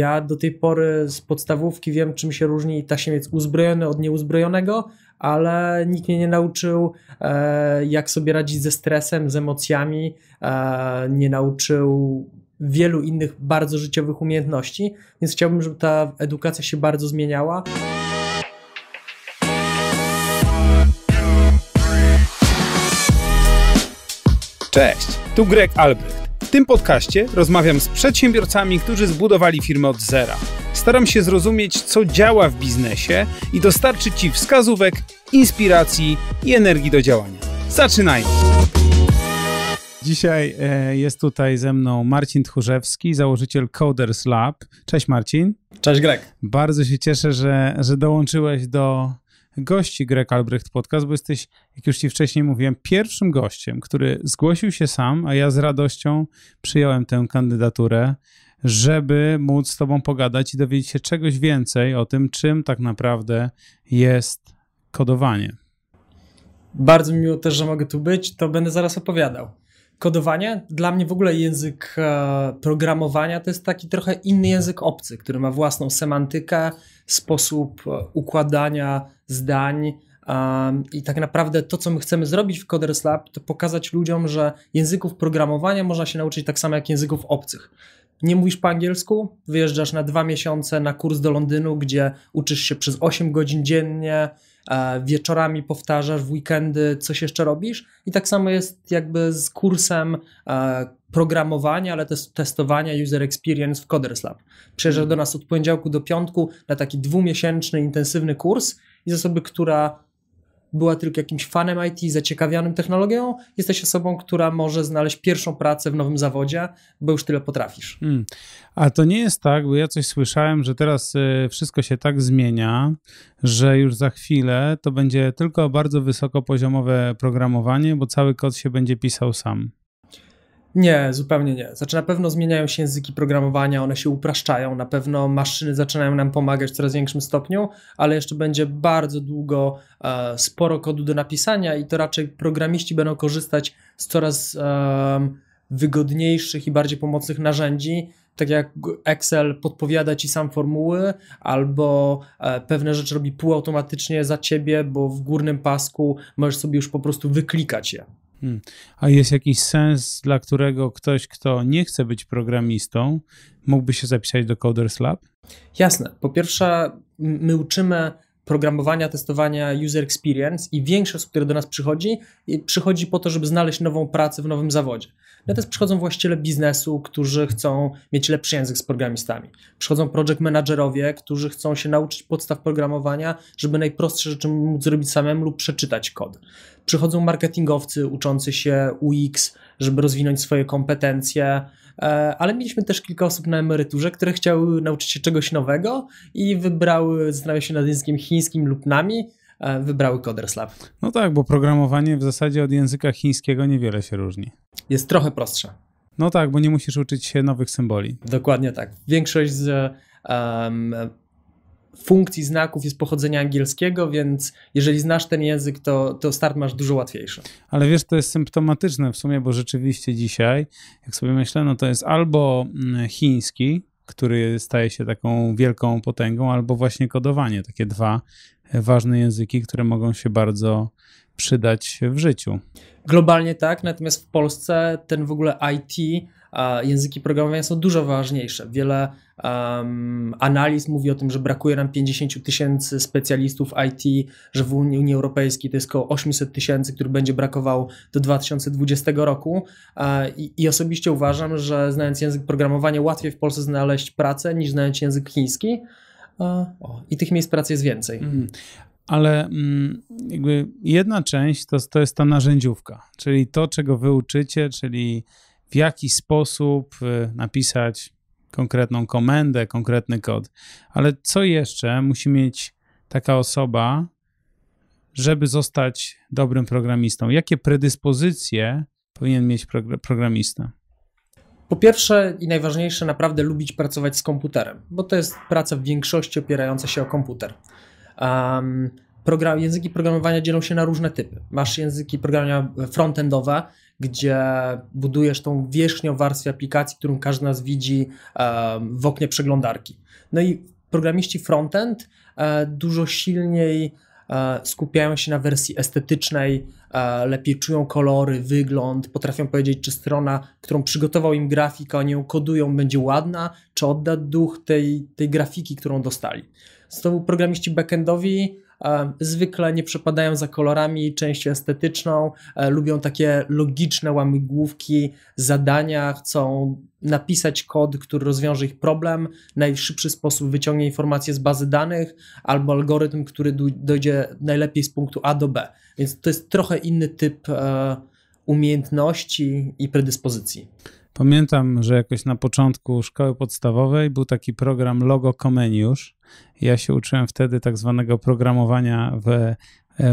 Ja do tej pory z podstawówki wiem, czym się różni tasiemiec uzbrojony od nieuzbrojonego, ale nikt mnie nie nauczył, e, jak sobie radzić ze stresem, z emocjami, e, nie nauczył wielu innych bardzo życiowych umiejętności, więc chciałbym, żeby ta edukacja się bardzo zmieniała. Cześć, tu Greg Albrecht. W tym podcaście rozmawiam z przedsiębiorcami, którzy zbudowali firmę od zera. Staram się zrozumieć, co działa w biznesie i dostarczyć Ci wskazówek, inspiracji i energii do działania. Zaczynajmy! Dzisiaj e, jest tutaj ze mną Marcin Tchórzewski, założyciel Coders Lab. Cześć Marcin. Cześć Greg. Bardzo się cieszę, że, że dołączyłeś do gości Greg Albrecht Podcast, bo jesteś, jak już ci wcześniej mówiłem, pierwszym gościem, który zgłosił się sam, a ja z radością przyjąłem tę kandydaturę, żeby móc z tobą pogadać i dowiedzieć się czegoś więcej o tym, czym tak naprawdę jest kodowanie. Bardzo mi miło też, że mogę tu być, to będę zaraz opowiadał kodowanie, dla mnie w ogóle język e, programowania to jest taki trochę inny język obcy, który ma własną semantykę, sposób e, układania zdań. I tak naprawdę to, co my chcemy zrobić w Coders Lab, to pokazać ludziom, że języków programowania można się nauczyć tak samo jak języków obcych nie mówisz po angielsku, wyjeżdżasz na dwa miesiące na kurs do Londynu, gdzie uczysz się przez 8 godzin dziennie, E, wieczorami powtarzasz, w weekendy coś jeszcze robisz. I tak samo jest jakby z kursem e, programowania, ale też testowania user experience w Coders Lab. Przyjeżdżasz do mhm. nas od poniedziałku do piątku na taki dwumiesięczny, intensywny kurs i z osoby, która była tylko jakimś fanem IT, zaciekawionym technologią, jesteś osobą, która może znaleźć pierwszą pracę w nowym zawodzie, bo już tyle potrafisz. Hmm. A to nie jest tak, bo ja coś słyszałem, że teraz y, wszystko się tak zmienia, że już za chwilę to będzie tylko bardzo wysokopoziomowe programowanie, bo cały kod się będzie pisał sam. Nie, zupełnie nie. Znaczy na pewno zmieniają się języki programowania, one się upraszczają, na pewno maszyny zaczynają nam pomagać w coraz większym stopniu, ale jeszcze będzie bardzo długo e, sporo kodu do napisania i to raczej programiści będą korzystać z coraz e, wygodniejszych i bardziej pomocnych narzędzi, tak jak Excel podpowiada ci sam formuły, albo e, pewne rzeczy robi półautomatycznie za ciebie, bo w górnym pasku możesz sobie już po prostu wyklikać je. Hmm. A jest jakiś sens, dla którego ktoś, kto nie chce być programistą, mógłby się zapisać do Coders Lab? Jasne. Po pierwsze, my uczymy programowania, testowania user experience i większość osób, które do nas przychodzi, przychodzi po to, żeby znaleźć nową pracę w nowym zawodzie. Natomiast no przychodzą właściciele biznesu, którzy chcą mieć lepszy język z programistami. Przychodzą project managerowie, którzy chcą się nauczyć podstaw programowania, żeby najprostsze rzeczy móc zrobić samemu lub przeczytać kod. Przychodzą marketingowcy uczący się UX, żeby rozwinąć swoje kompetencje. E, ale mieliśmy też kilka osób na emeryturze, które chciały nauczyć się czegoś nowego i wybrały, zastanawiały się nad językiem chińskim lub nami, e, wybrały Coders No tak, bo programowanie w zasadzie od języka chińskiego niewiele się różni. Jest trochę prostsze. No tak, bo nie musisz uczyć się nowych symboli. Dokładnie tak. Większość z um, funkcji znaków jest pochodzenia angielskiego, więc jeżeli znasz ten język, to, to start masz dużo łatwiejszy. Ale wiesz, to jest symptomatyczne w sumie, bo rzeczywiście dzisiaj, jak sobie myślę, no to jest albo mm, chiński, który staje się taką wielką potęgą, albo właśnie kodowanie. Takie dwa e, ważne języki, które mogą się bardzo przydać w życiu. Globalnie tak, natomiast w Polsce ten w ogóle IT języki programowania są dużo ważniejsze. Wiele um, analiz mówi o tym, że brakuje nam 50 tysięcy specjalistów IT, że w Unii Europejskiej to jest około 800 tysięcy, który będzie brakował do 2020 roku. E, I, I, osobiście uważam, że znając język programowania łatwiej w Polsce znaleźć pracę niż znając język chiński. E, o, I tych miejsc pracy jest więcej. Mm ale mm, jakby jedna część to, to jest ta narzędziówka, czyli to, czego wy uczycie, czyli w jaki sposób y, napisać konkretną komendę, konkretny kod. Ale co jeszcze musi mieć taka osoba, żeby zostać dobrym programistą? Jakie predyspozycje powinien mieć programista? Po pierwsze i najważniejsze, naprawdę lubić pracować z komputerem, bo to jest praca w większości opierająca się o komputer. Um, program, języki programowania dzielą się na różne typy. Masz języki programowania frontendowe, gdzie budujesz tą wierzchnią warstwę aplikacji, którą każdy nas widzi w oknie przeglądarki. No i programiści frontend e, dużo silniej e, skupiają się na wersji estetycznej, e, lepiej czują kolory, wygląd, potrafią powiedzieć, czy strona, którą przygotował im grafika, oni ją kodują, będzie ładna, czy odda duch tej, tej grafiki, którą dostali. Znowu programiści backendowi E, zwykle nie przepadają za kolorami, i częścią estetyczną, e, lubią takie logiczne łamigłówki, zadania, chcą napisać kod, który rozwiąże ich problem, najszybszy sposób wyciągnie informacje z bazy danych albo algorytm, który dojdzie najlepiej z punktu A do B. Więc to jest trochę inny typ e, umiejętności i predyspozycji. Pamiętam, że jakoś na początku szkoły podstawowej był taki program Logo Comenius. Ja się uczyłem wtedy tak zwanego programowania w e,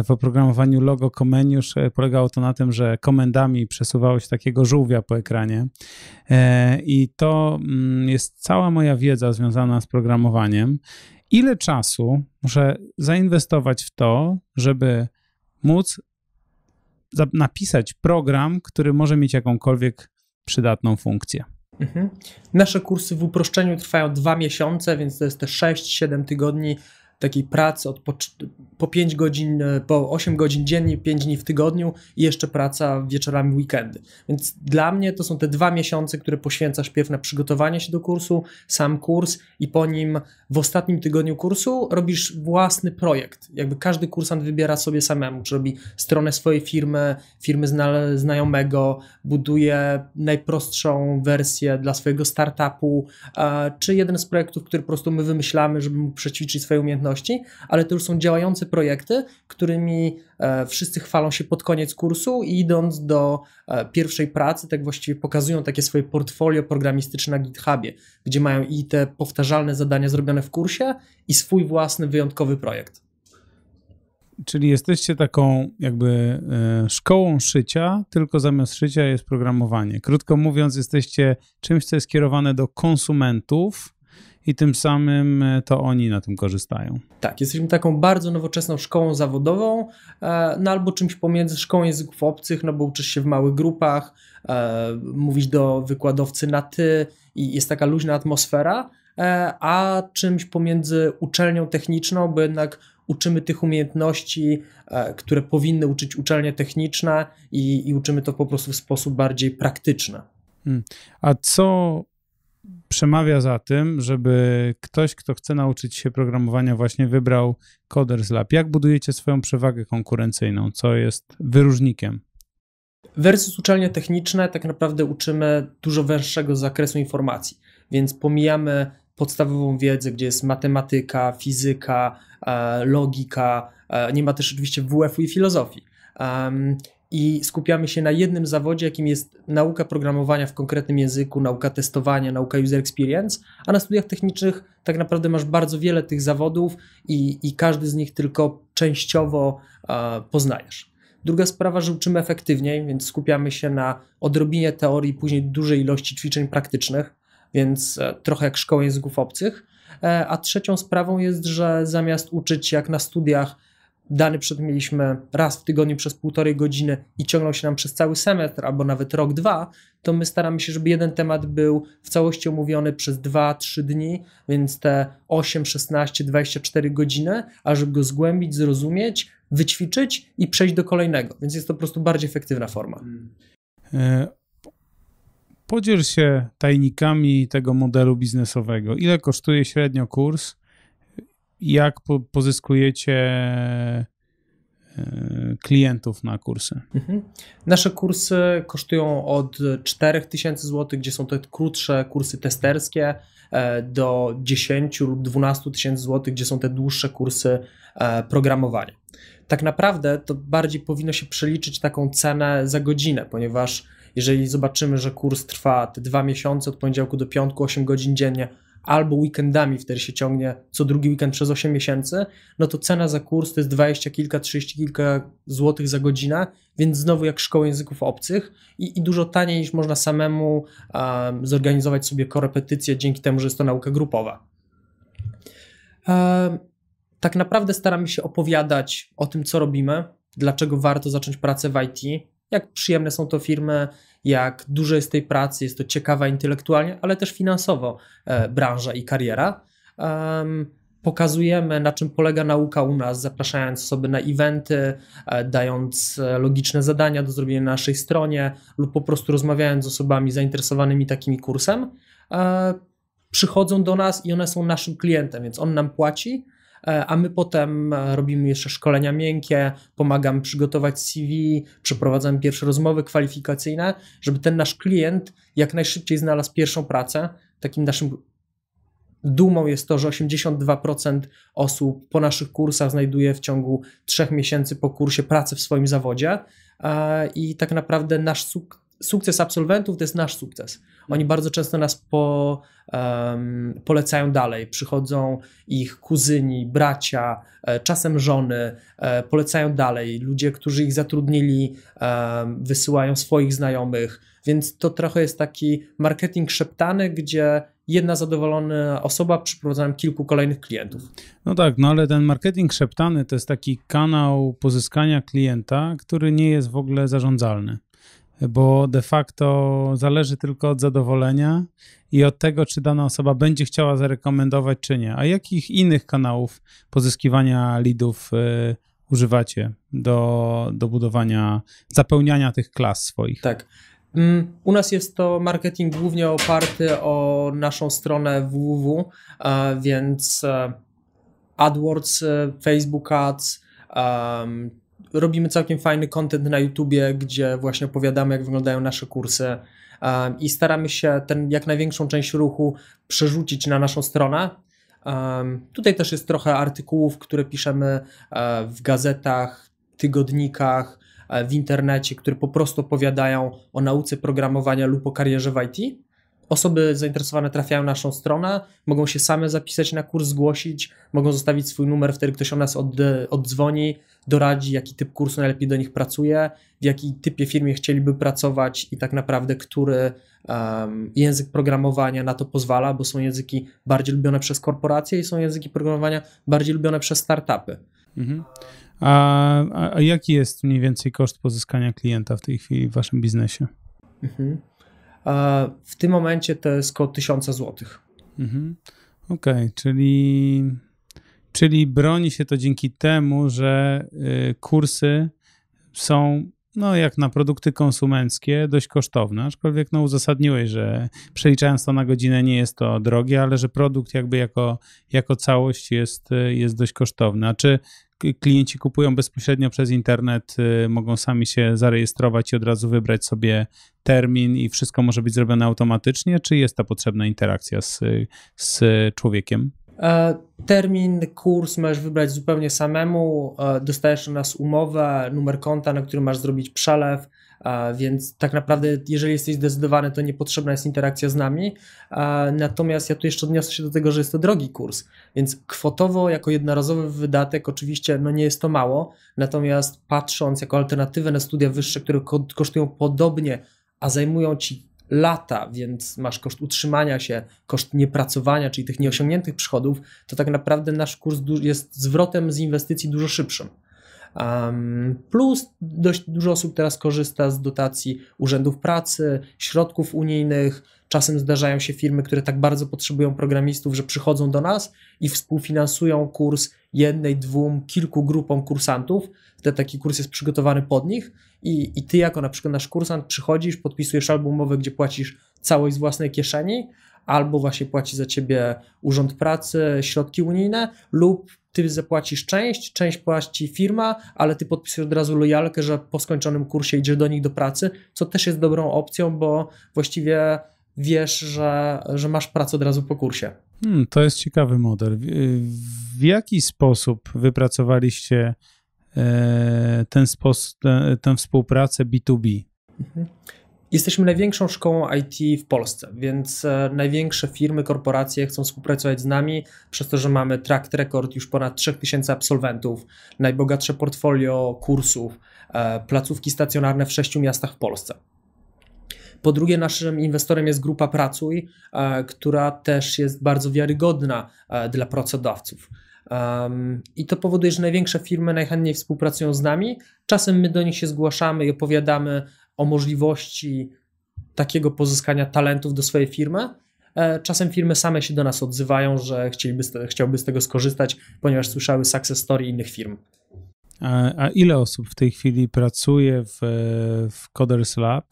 w oprogramowaniu logo Comenius e, polegało to na tym, że komendami przesuwało się takiego żółwia po ekranie. E, I to mm, jest cała moja wiedza związana z programowaniem. Ile czasu muszę zainwestować w to, żeby móc napisać program, który może mieć jakąkolwiek przydatną funkcję. Mhm. Nasze kursy w uproszczeniu trwają dwa miesiące, więc to jest te 6-7 tygodni takiej pracy od po, po 5 godzin, e, po 8 godzin dziennie, 5 dni w tygodniu i jeszcze praca wieczorami, weekendy. Więc dla mnie to są te dwa miesiące, które poświęcasz pierw na przygotowanie się do kursu, sam kurs i po nim w ostatnim tygodniu kursu robisz własny projekt. Jakby każdy kursant wybiera sobie samemu, czy robi stronę swojej firmy, firmy zna znajomego, buduje najprostszą wersję dla swojego startupu, e, czy jeden z projektów, który po prostu my wymyślamy, żeby mógł przećwiczyć swoje umiejętności umiejętności, ale to już są działające projekty, którymi e, wszyscy chwalą się pod koniec kursu i idąc do e, pierwszej pracy, tak właściwie pokazują takie swoje portfolio programistyczne na GitHubie, gdzie mają i te powtarzalne zadania zrobione w kursie i swój własny wyjątkowy projekt. Czyli jesteście taką jakby e, szkołą szycia, tylko zamiast szycia jest programowanie. Krótko mówiąc, jesteście czymś, co jest skierowane do konsumentów, i tym samym e, to oni na tym korzystają. Tak, jesteśmy taką bardzo nowoczesną szkołą zawodową, e, no albo czymś pomiędzy szkołą języków obcych, no bo uczysz się w małych grupach, e, mówisz do wykładowcy na ty i jest taka luźna atmosfera, a czymś pomiędzy uczelnią techniczną, bo jednak uczymy tych umiejętności, które powinny uczyć uczelnie techniczne i, i uczymy to po prostu w sposób bardziej praktyczny. Hmm. A co przemawia za tym, żeby ktoś, kto chce nauczyć się programowania, właśnie wybrał Coders Lab? Jak budujecie swoją przewagę konkurencyjną? Co jest wyróżnikiem? Versus uczelnie techniczne tak naprawdę uczymy dużo węższego zakresu informacji, więc pomijamy podstawową wiedzę, gdzie jest matematyka, fizyka, e, logika, e, nie ma też oczywiście WF-u i filozofii i skupiamy się na jednym zawodzie, jakim jest nauka programowania w konkretnym języku, nauka testowania, nauka user experience, a na studiach technicznych tak naprawdę masz bardzo wiele tych zawodów i, i każdy z nich tylko częściowo e, poznajesz. Druga sprawa, że uczymy efektywniej, więc skupiamy się na odrobinie teorii, później dużej ilości ćwiczeń praktycznych, więc e, trochę jak szkoła języków obcych. E, a trzecią sprawą jest, że zamiast uczyć jak na studiach dany przedmiot mieliśmy raz w tygodniu przez półtorej godziny i ciągnął się nam przez cały semestr albo nawet rok, dwa, to my staramy się, żeby jeden temat był w całości omówiony przez dwa, trzy dni, więc te 8, 16, 24 godziny, a żeby go zgłębić, zrozumieć, wyćwiczyć i przejść do kolejnego. Więc jest to po prostu bardziej efektywna forma. Mm. E, podziel się tajnikami tego modelu biznesowego. Ile kosztuje średnio kurs? jak po, pozyskujecie e, klientów na kursy? Mhm. Nasze kursy kosztują od 4000 zł, gdzie są te krótsze kursy testerskie, e, do 10 lub 12 tysięcy zł, gdzie są te dłuższe kursy e, programowania. Tak naprawdę to bardziej powinno się przeliczyć taką cenę za godzinę, ponieważ jeżeli zobaczymy, że kurs trwa te dwa miesiące od poniedziałku do piątku, 8 godzin dziennie, albo weekendami wtedy się ciągnie co drugi weekend przez 8 miesięcy, no to cena za kurs to jest 20 kilka, 30 kilka złotych za godzinę, więc znowu jak szkoły języków obcych i, i dużo taniej niż można samemu um, zorganizować sobie korepetycje dzięki temu, że jest to nauka grupowa. Um, tak naprawdę staramy się opowiadać o tym, co robimy, dlaczego warto zacząć pracę w IT, jak przyjemne są to firmy, jak dużo jest tej pracy, jest to ciekawa intelektualnie, ale też finansowo e, branża i kariera. Um, pokazujemy, na czym polega nauka u nas, zapraszając osoby na eventy, e, dając e, logiczne zadania do zrobienia na naszej stronie lub po prostu rozmawiając z osobami zainteresowanymi takim kursem. E, przychodzą do nas i one są naszym klientem, więc on nam płaci E, a my potem e, robimy jeszcze szkolenia miękkie, pomagam przygotować CV, przeprowadzam pierwsze rozmowy kwalifikacyjne, żeby ten nasz klient jak najszybciej znalazł pierwszą pracę. Takim naszym dumą jest to, że 82% osób po naszych kursach znajduje w ciągu trzech miesięcy po kursie pracę w swoim zawodzie e, i tak naprawdę nasz suk sukces absolwentów to jest nasz sukces. Oni bardzo często nas po um, polecają dalej. Przychodzą ich kuzyni, bracia, e, czasem żony, e, polecają dalej. Ludzie, którzy ich zatrudnili, e, wysyłają swoich znajomych. Więc to trochę jest taki marketing szeptany, gdzie jedna zadowolona osoba przyprowadza kilku kolejnych klientów. No tak, no ale ten marketing szeptany to jest taki kanał pozyskania klienta, który nie jest w ogóle zarządzalny bo de facto zależy tylko od zadowolenia i od tego, czy dana osoba będzie chciała zarekomendować, czy nie. A jakich innych kanałów pozyskiwania lidów y, używacie do, do budowania, zapełniania tych klas swoich? Tak. Mm, u nas jest to marketing głównie oparty o naszą stronę www, e, więc e, AdWords, e, Facebook Ads, robimy całkiem fajny content na YouTubie, gdzie właśnie opowiadamy, jak wyglądają nasze kursy i staramy się ten jak największą część ruchu przerzucić na naszą stronę. tutaj też jest trochę artykułów, które piszemy e, w gazetach, tygodnikach, e, w internecie, które po prostu opowiadają o nauce programowania lub o karierze w IT. Osoby zainteresowane trafiają na naszą stronę, mogą się same zapisać na kurs, zgłosić, mogą zostawić swój numer, wtedy ktoś o nas od, oddzwoni, doradzi, jaki typ kursu najlepiej do nich pracuje, w jakiej typie firmie chcieliby pracować i tak naprawdę który um, język programowania na to pozwala, bo są języki bardziej lubione przez korporacje i są języki programowania bardziej lubione przez startupy. Mhm. A, a, jaki jest mniej więcej koszt pozyskania klienta w tej chwili w waszym biznesie? Mhm. W tym momencie to jest około 1000 zł. Mhm. Okej, okay, czyli, czyli broni się to dzięki temu, że y, kursy są no, jak na produkty konsumenckie, dość kosztowne, aczkolwiek no, uzasadniłeś, że przeliczając to na godzinę nie jest to drogie, ale że produkt jakby jako, jako całość jest, y, jest dość kosztowny. A czy klienci kupują bezpośrednio przez internet, y, mogą sami się zarejestrować i od razu wybrać sobie termin i wszystko może być zrobione automatycznie, czy jest ta potrzebna interakcja z, z człowiekiem? E, termin, kurs masz wybrać zupełnie samemu. E, dostajesz u nas umowę, numer konta, na który masz zrobić przelew. Więc tak naprawdę, jeżeli jesteś zdecydowany, to niepotrzebna jest interakcja z nami. Natomiast ja tu jeszcze odniosę się do tego, że jest to drogi kurs, więc kwotowo, jako jednorazowy wydatek, oczywiście no nie jest to mało. Natomiast patrząc jako alternatywę na studia wyższe, które kosztują podobnie, a zajmują ci lata, więc masz koszt utrzymania się, koszt niepracowania, czyli tych nieosiągniętych przychodów, to tak naprawdę nasz kurs jest zwrotem z inwestycji dużo szybszym. Plus dość dużo osób teraz korzysta z dotacji urzędów pracy, środków unijnych. Czasem zdarzają się firmy, które tak bardzo potrzebują programistów, że przychodzą do nas i współfinansują kurs jednej, dwóm, kilku grupom kursantów. Wtedy taki kurs jest przygotowany pod nich i, i ty, jako na przykład nasz kursant, przychodzisz, podpisujesz albo umowę, gdzie płacisz całość z własnej kieszeni, albo właśnie płaci za ciebie Urząd Pracy, środki unijne, lub ty zapłacisz część, część płaci firma, ale ty podpisujesz od razu lojalkę, że po skończonym kursie idziesz do nich do pracy, co też jest dobrą opcją, bo właściwie wiesz, że, że masz pracę od razu po kursie. Hmm, to jest ciekawy model. W, w jaki sposób wypracowaliście e, ten, spos- ten, tę współpracę B2B? Mhm. Jesteśmy największą szkołą IT w Polsce, więc e, największe firmy, korporacje chcą współpracować z nami, przez to, że mamy track record już ponad 3000 absolwentów, najbogatsze portfolio kursów, e, placówki stacjonarne w sześciu miastach w Polsce. Po drugie, naszym inwestorem jest grupa Pracuj, e, która też jest bardzo wiarygodna dla pracodawców. Um, I to powoduje, że największe firmy najchętniej współpracują z nami. Czasem my do nich się zgłaszamy i opowiadamy o możliwości takiego pozyskania talentów do swojej firmy. E, czasem firmy same się do nas odzywają, że chcieliby, chciałby z tego skorzystać, ponieważ słyszały success story innych firm. A, a ile osób w tej chwili pracuje w, e, w Coders Lab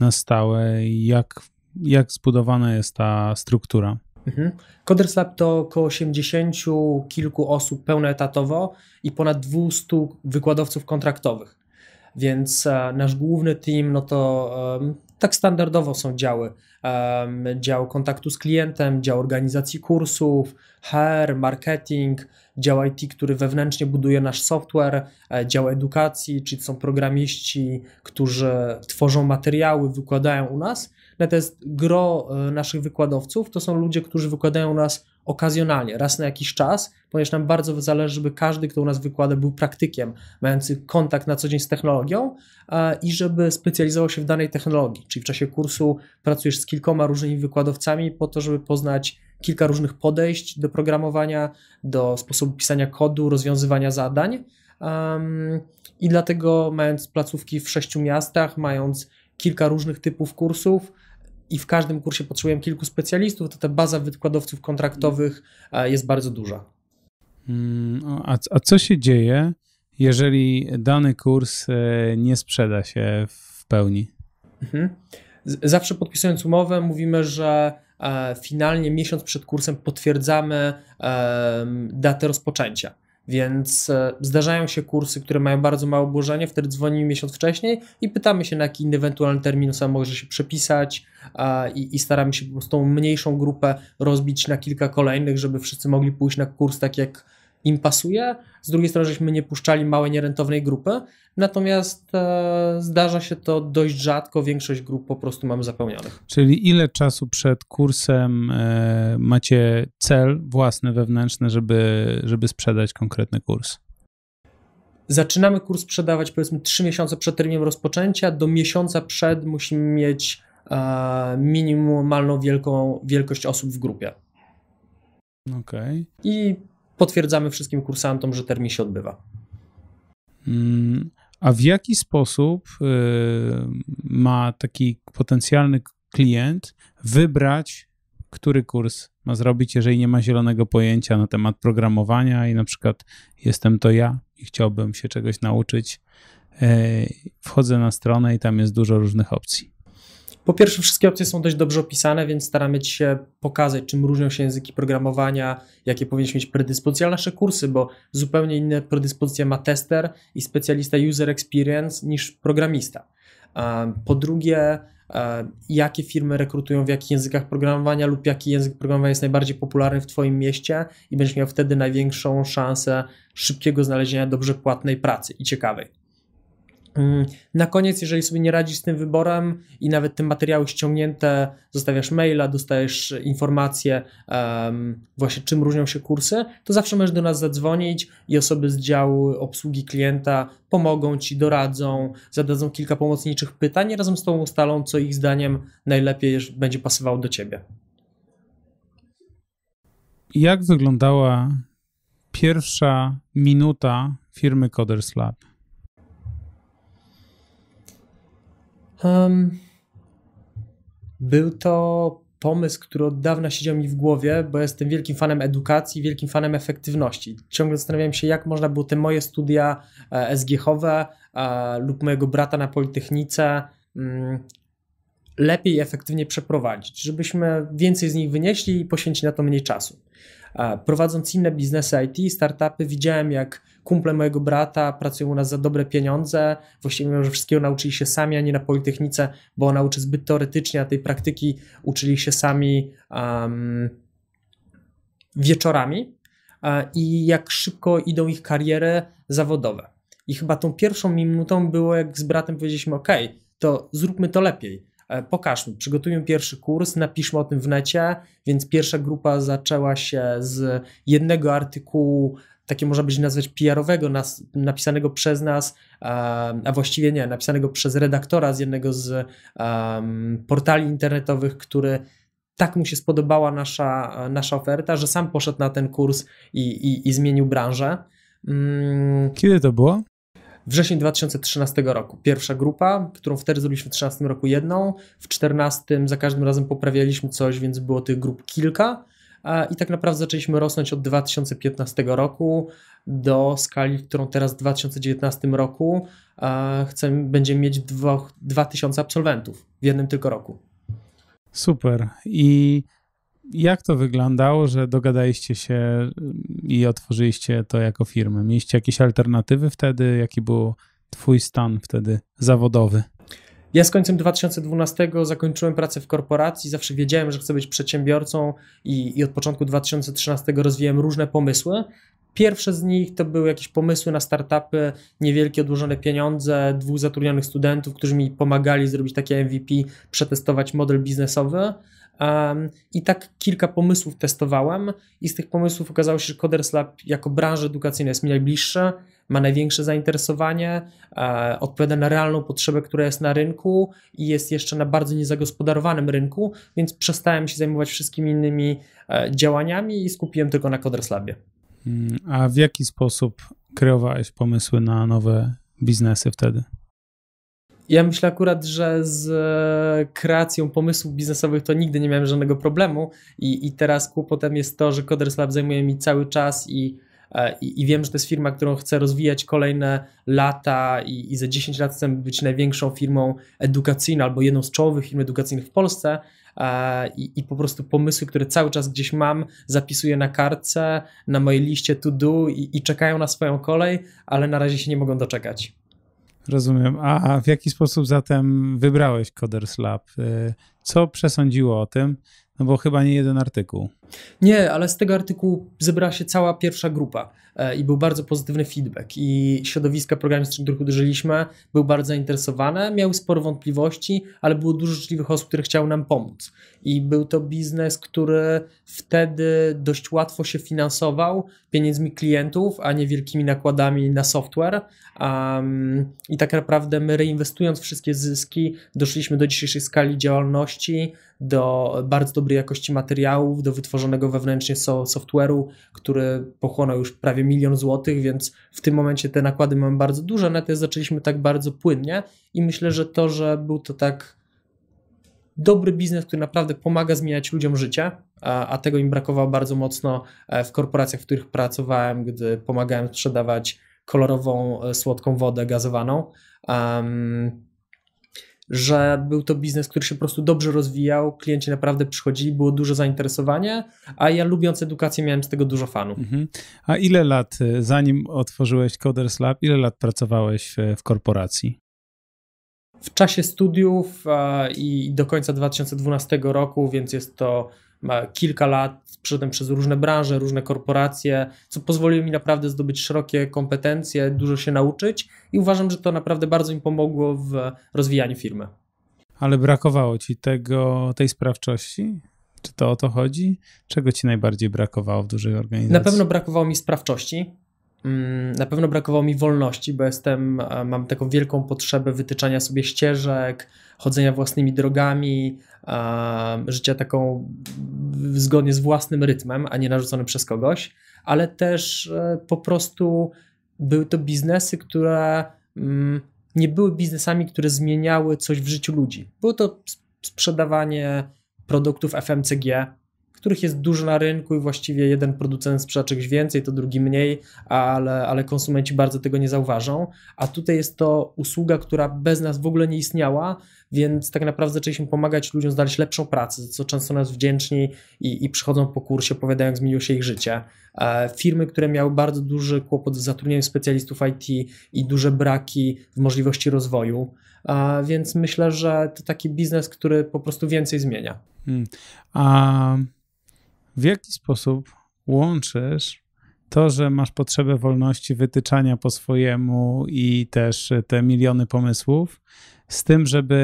na stałe? Jak, jak zbudowana jest ta struktura? Mhm. Coders Lab to około 80 kilku osób pełnoetatowo i ponad 200 wykładowców kontraktowych. Więc e, nasz główny team, no to tak standardowo są działy. Dział kontaktu z klientem, dział organizacji kursów, HR, marketing, dział IT, który wewnętrznie buduje nasz software, e, dział edukacji, czyli są programiści, którzy tworzą materiały, wykładają u nas. No to jest gro e, naszych wykładowców, to są ludzie, którzy wykładają u nas okazjonalnie, raz na jakiś czas, ponieważ nam bardzo zależy, żeby każdy, kto u nas wykłada, był praktykiem, mający kontakt na co dzień z technologią i żeby specjalizował się w danej technologii. Czyli w czasie kursu pracujesz z kilkoma różnymi wykładowcami po to, żeby poznać kilka różnych podejść do programowania, do sposobu pisania kodu, rozwiązywania zadań. I dlatego, mając placówki w sześciu miastach, mając kilka różnych typów kursów, i w każdym kursie potrzebujemy kilku specjalistów, to ta baza wykładowców kontraktowych e, jest bardzo duża. Mm, no, a, a co się dzieje, jeżeli dany kurs e, nie sprzeda się w pełni? Mhm. Zawsze podpisując umowę, mówimy, że e, finalnie miesiąc przed kursem potwierdzamy datę rozpoczęcia. Więc e, zdarzają się kursy, które mają bardzo małe obłożenie, wtedy dzwonimy miesiąc wcześniej i pytamy się, na jaki inny ewentualny termin sam może się przepisać a, i, i, staramy się po prostu tą mniejszą grupę rozbić na kilka kolejnych, żeby wszyscy mogli pójść na kurs tak, jak im pasuje. Z drugiej strony, żeśmy nie puszczali małej, nierentownej grupy, natomiast e, zdarza się to dość rzadko, większość grup po prostu mamy zapełnionych. Czyli ile czasu przed kursem e, macie cel własny, wewnętrzny, żeby, żeby sprzedać konkretny kurs? Zaczynamy kurs sprzedawać powiedzmy 3 miesiące przed terminem rozpoczęcia, do miesiąca przed musimy mieć e, minimalną wielką, wielkość osób w grupie. Okej. Okay. I potwierdzamy wszystkim kursantom, że termin się odbywa. Mm, a w jaki sposób y, ma taki potencjalny klient wybrać, który kurs ma zrobić, jeżeli nie ma zielonego pojęcia na temat programowania i na przykład jestem to ja i chciałbym się czegoś nauczyć? Y, wchodzę na stronę i tam jest dużo różnych opcji. Po pierwsze, wszystkie opcje są dość dobrze opisane, więc staramy się pokazać, czym różnią się języki programowania, jakie powinniśmy mieć predyspozycje, ale nasze kursy, bo zupełnie inne predyspozycje ma tester i specjalista user experience niż programista. Po drugie, jakie firmy rekrutują w jakich językach programowania lub jaki język programowania jest najbardziej popularny w Twoim mieście i będziesz miał wtedy największą szansę szybkiego znalezienia dobrze płatnej pracy i ciekawej. Mm, na koniec, jeżeli sobie nie radzisz z tym wyborem i nawet te materiały ściągnięte, zostawiasz maila, dostajesz informacje um, właśnie czym różnią się kursy, to zawsze możesz do nas zadzwonić i osoby z działu obsługi klienta pomogą Ci, doradzą, zadadzą kilka pomocniczych pytań i razem z Tobą ustalą, co ich zdaniem najlepiej będzie pasowało do Ciebie. Jak wyglądała pierwsza minuta firmy Coders Lab? Um, był to pomysł, który od dawna siedział mi w głowie, bo jestem wielkim fanem edukacji, wielkim fanem efektywności. Ciągle zastanawiałem się, jak można było te moje studia e, SGH-owe e, lub mojego brata na Politechnice mm, lepiej i efektywnie przeprowadzić, żebyśmy więcej z nich wynieśli i poświęcili na to mniej czasu. E, prowadząc inne biznesy IT, startupy, widziałem jak kumple mojego brata pracują u nas za dobre pieniądze, właściwie mimo, że wszystkiego nauczyli się sami, a nie na Politechnice, bo ona uczy zbyt teoretycznie, a tej praktyki uczyli się sami um, wieczorami e, i jak szybko idą ich kariery zawodowe. I chyba tą pierwszą minutą było, jak z bratem powiedzieliśmy, ok, to zróbmy to lepiej e, pokażmy, przygotujmy pierwszy kurs, napiszmy o tym w necie, więc pierwsza grupa zaczęła się z jednego artykułu takie można by nazwać PR-owego, nas, napisanego przez nas, a właściwie nie, napisanego przez redaktora z jednego z um, portali internetowych, który tak mu się spodobała nasza, nasza oferta, że sam poszedł na ten kurs i, i, i zmienił branżę. Mm. Kiedy to było? Wrzesień 2013 roku. Pierwsza grupa, którą wtedy zrobiliśmy w 2013 roku jedną, w 2014 za każdym razem poprawialiśmy coś, więc było tych grup kilka i tak naprawdę zaczęliśmy rosnąć od 2015 roku do skali, którą teraz w 2019 roku chcemy, będziemy mieć 2000 absolwentów w jednym tylko roku. Super. I jak to wyglądało, że dogadaliście się mm, i otworzyliście to jako firmę? Mieliście jakieś alternatywy wtedy? Jaki był Twój stan wtedy zawodowy? Ja z końcem 2012 zakończyłem pracę w korporacji, zawsze wiedziałem, że chcę być przedsiębiorcą i, i od początku 2013 rozwijałem różne pomysły. Pierwsze z nich to były jakieś pomysły na startupy, niewielkie odłożone pieniądze, dwóch zatrudnionych studentów, którzy mi pomagali zrobić takie MVP, przetestować model biznesowy. I tak kilka pomysłów testowałem i z tych pomysłów okazało się, że Coders Lab jako branża edukacyjna jest mi najbliższa, ma największe zainteresowanie, e, odpowiada na realną potrzebę, która jest na rynku i jest jeszcze na bardzo niezagospodarowanym rynku, więc przestałem się zajmować wszystkimi innymi e, działaniami i skupiłem tylko na Coders Labie. Mm, a w jaki sposób kreowałeś pomysły na nowe biznesy wtedy? Ja myślę akurat, że z e, kreacją pomysłów biznesowych to nigdy nie miałem żadnego problemu i, i teraz kłopotem jest to, że Coders Lab zajmuje mi cały czas i, e, i, i, wiem, że to jest firma, którą chcę rozwijać kolejne lata i, i za 10 lat chcę być największą firmą edukacyjną albo jedną z czołowych firm edukacyjnych w Polsce, e, i, i, po prostu pomysły, które cały czas gdzieś mam, zapisuję na kartce, na mojej liście to do i, i czekają na swoją kolej, ale na razie się nie mogą doczekać. Rozumiem. A w jaki sposób zatem wybrałeś Coders Lab? Y, co przesądziło o tym? No bo chyba nie jeden artykuł. Nie, ale z tego artykułu zebrała się cała pierwsza grupa. E, i był bardzo pozytywny feedback i środowiska programistów, których uderzyliśmy, były bardzo zainteresowane, miały sporo wątpliwości, ale było dużo życzliwych osób, które chciały nam pomóc. I był to biznes, który wtedy dość łatwo się finansował pieniędzmi klientów, a nie wielkimi nakładami na software. Um, I tak naprawdę my reinwestując wszystkie zyski, doszliśmy do dzisiejszej skali działalności, do bardzo dobrej jakości materiałów, do wytworzonego wewnętrznie so software'u, który pochłonął już prawie prawie milion złotych, więc w tym momencie te nakłady mamy bardzo duże, natomiast zaczęliśmy tak bardzo płynnie i myślę, że to, że był to tak dobry biznes, który naprawdę pomaga zmieniać ludziom życie, a, tego im brakowało bardzo mocno e, w korporacjach, w których pracowałem, gdy pomagałem sprzedawać kolorową, e, słodką wodę gazowaną że był to biznes, który się po prostu dobrze rozwijał, klienci naprawdę przychodzili, było dużo zainteresowanie, a ja lubiąc edukację miałem z tego dużo fanów. Mhm. A ile lat, e, zanim otworzyłeś Coders Lab, ile lat pracowałeś w korporacji? W czasie studiów e, i do końca 2012 roku, więc jest to kilka lat, przeszedłem przez różne branże, różne korporacje, co pozwoliło mi naprawdę zdobyć szerokie kompetencje, dużo się nauczyć i uważam, że to naprawdę bardzo mi pomogło w rozwijaniu firmy. Ale brakowało ci tego, tej sprawczości? Czy to o to chodzi? Czego ci najbardziej brakowało w dużej organizacji? Na pewno brakowało mi sprawczości, Mm, na pewno brakowało mi wolności, bo jestem, e, mam taką wielką potrzebę wytyczania sobie ścieżek, chodzenia własnymi drogami, życia taką zgodnie z własnym rytmem, a nie narzucony przez kogoś, ale też e, po prostu były to biznesy, które mm, nie były biznesami, które zmieniały coś w życiu ludzi. Było to sprzedawanie produktów FMCG, których jest dużo na rynku i właściwie jeden producent sprzeda czegoś więcej, to drugi mniej, ale, ale konsumenci bardzo tego nie zauważą. A tutaj jest to usługa, która bez nas w ogóle nie istniała, więc tak naprawdę zaczęliśmy pomagać ludziom znaleźć lepszą pracę, za co często nas wdzięczni i, i przychodzą po kursie, opowiadają, jak zmieniło się ich życie. E, firmy, które miały bardzo duży kłopot z zatrudnieniem specjalistów IT i duże braki w możliwości rozwoju. E, więc myślę, że to taki biznes, który po prostu więcej zmienia. Hmm. Um w jaki sposób łączysz to, że masz potrzebę wolności wytyczania po swojemu i też te miliony pomysłów, z tym, żeby,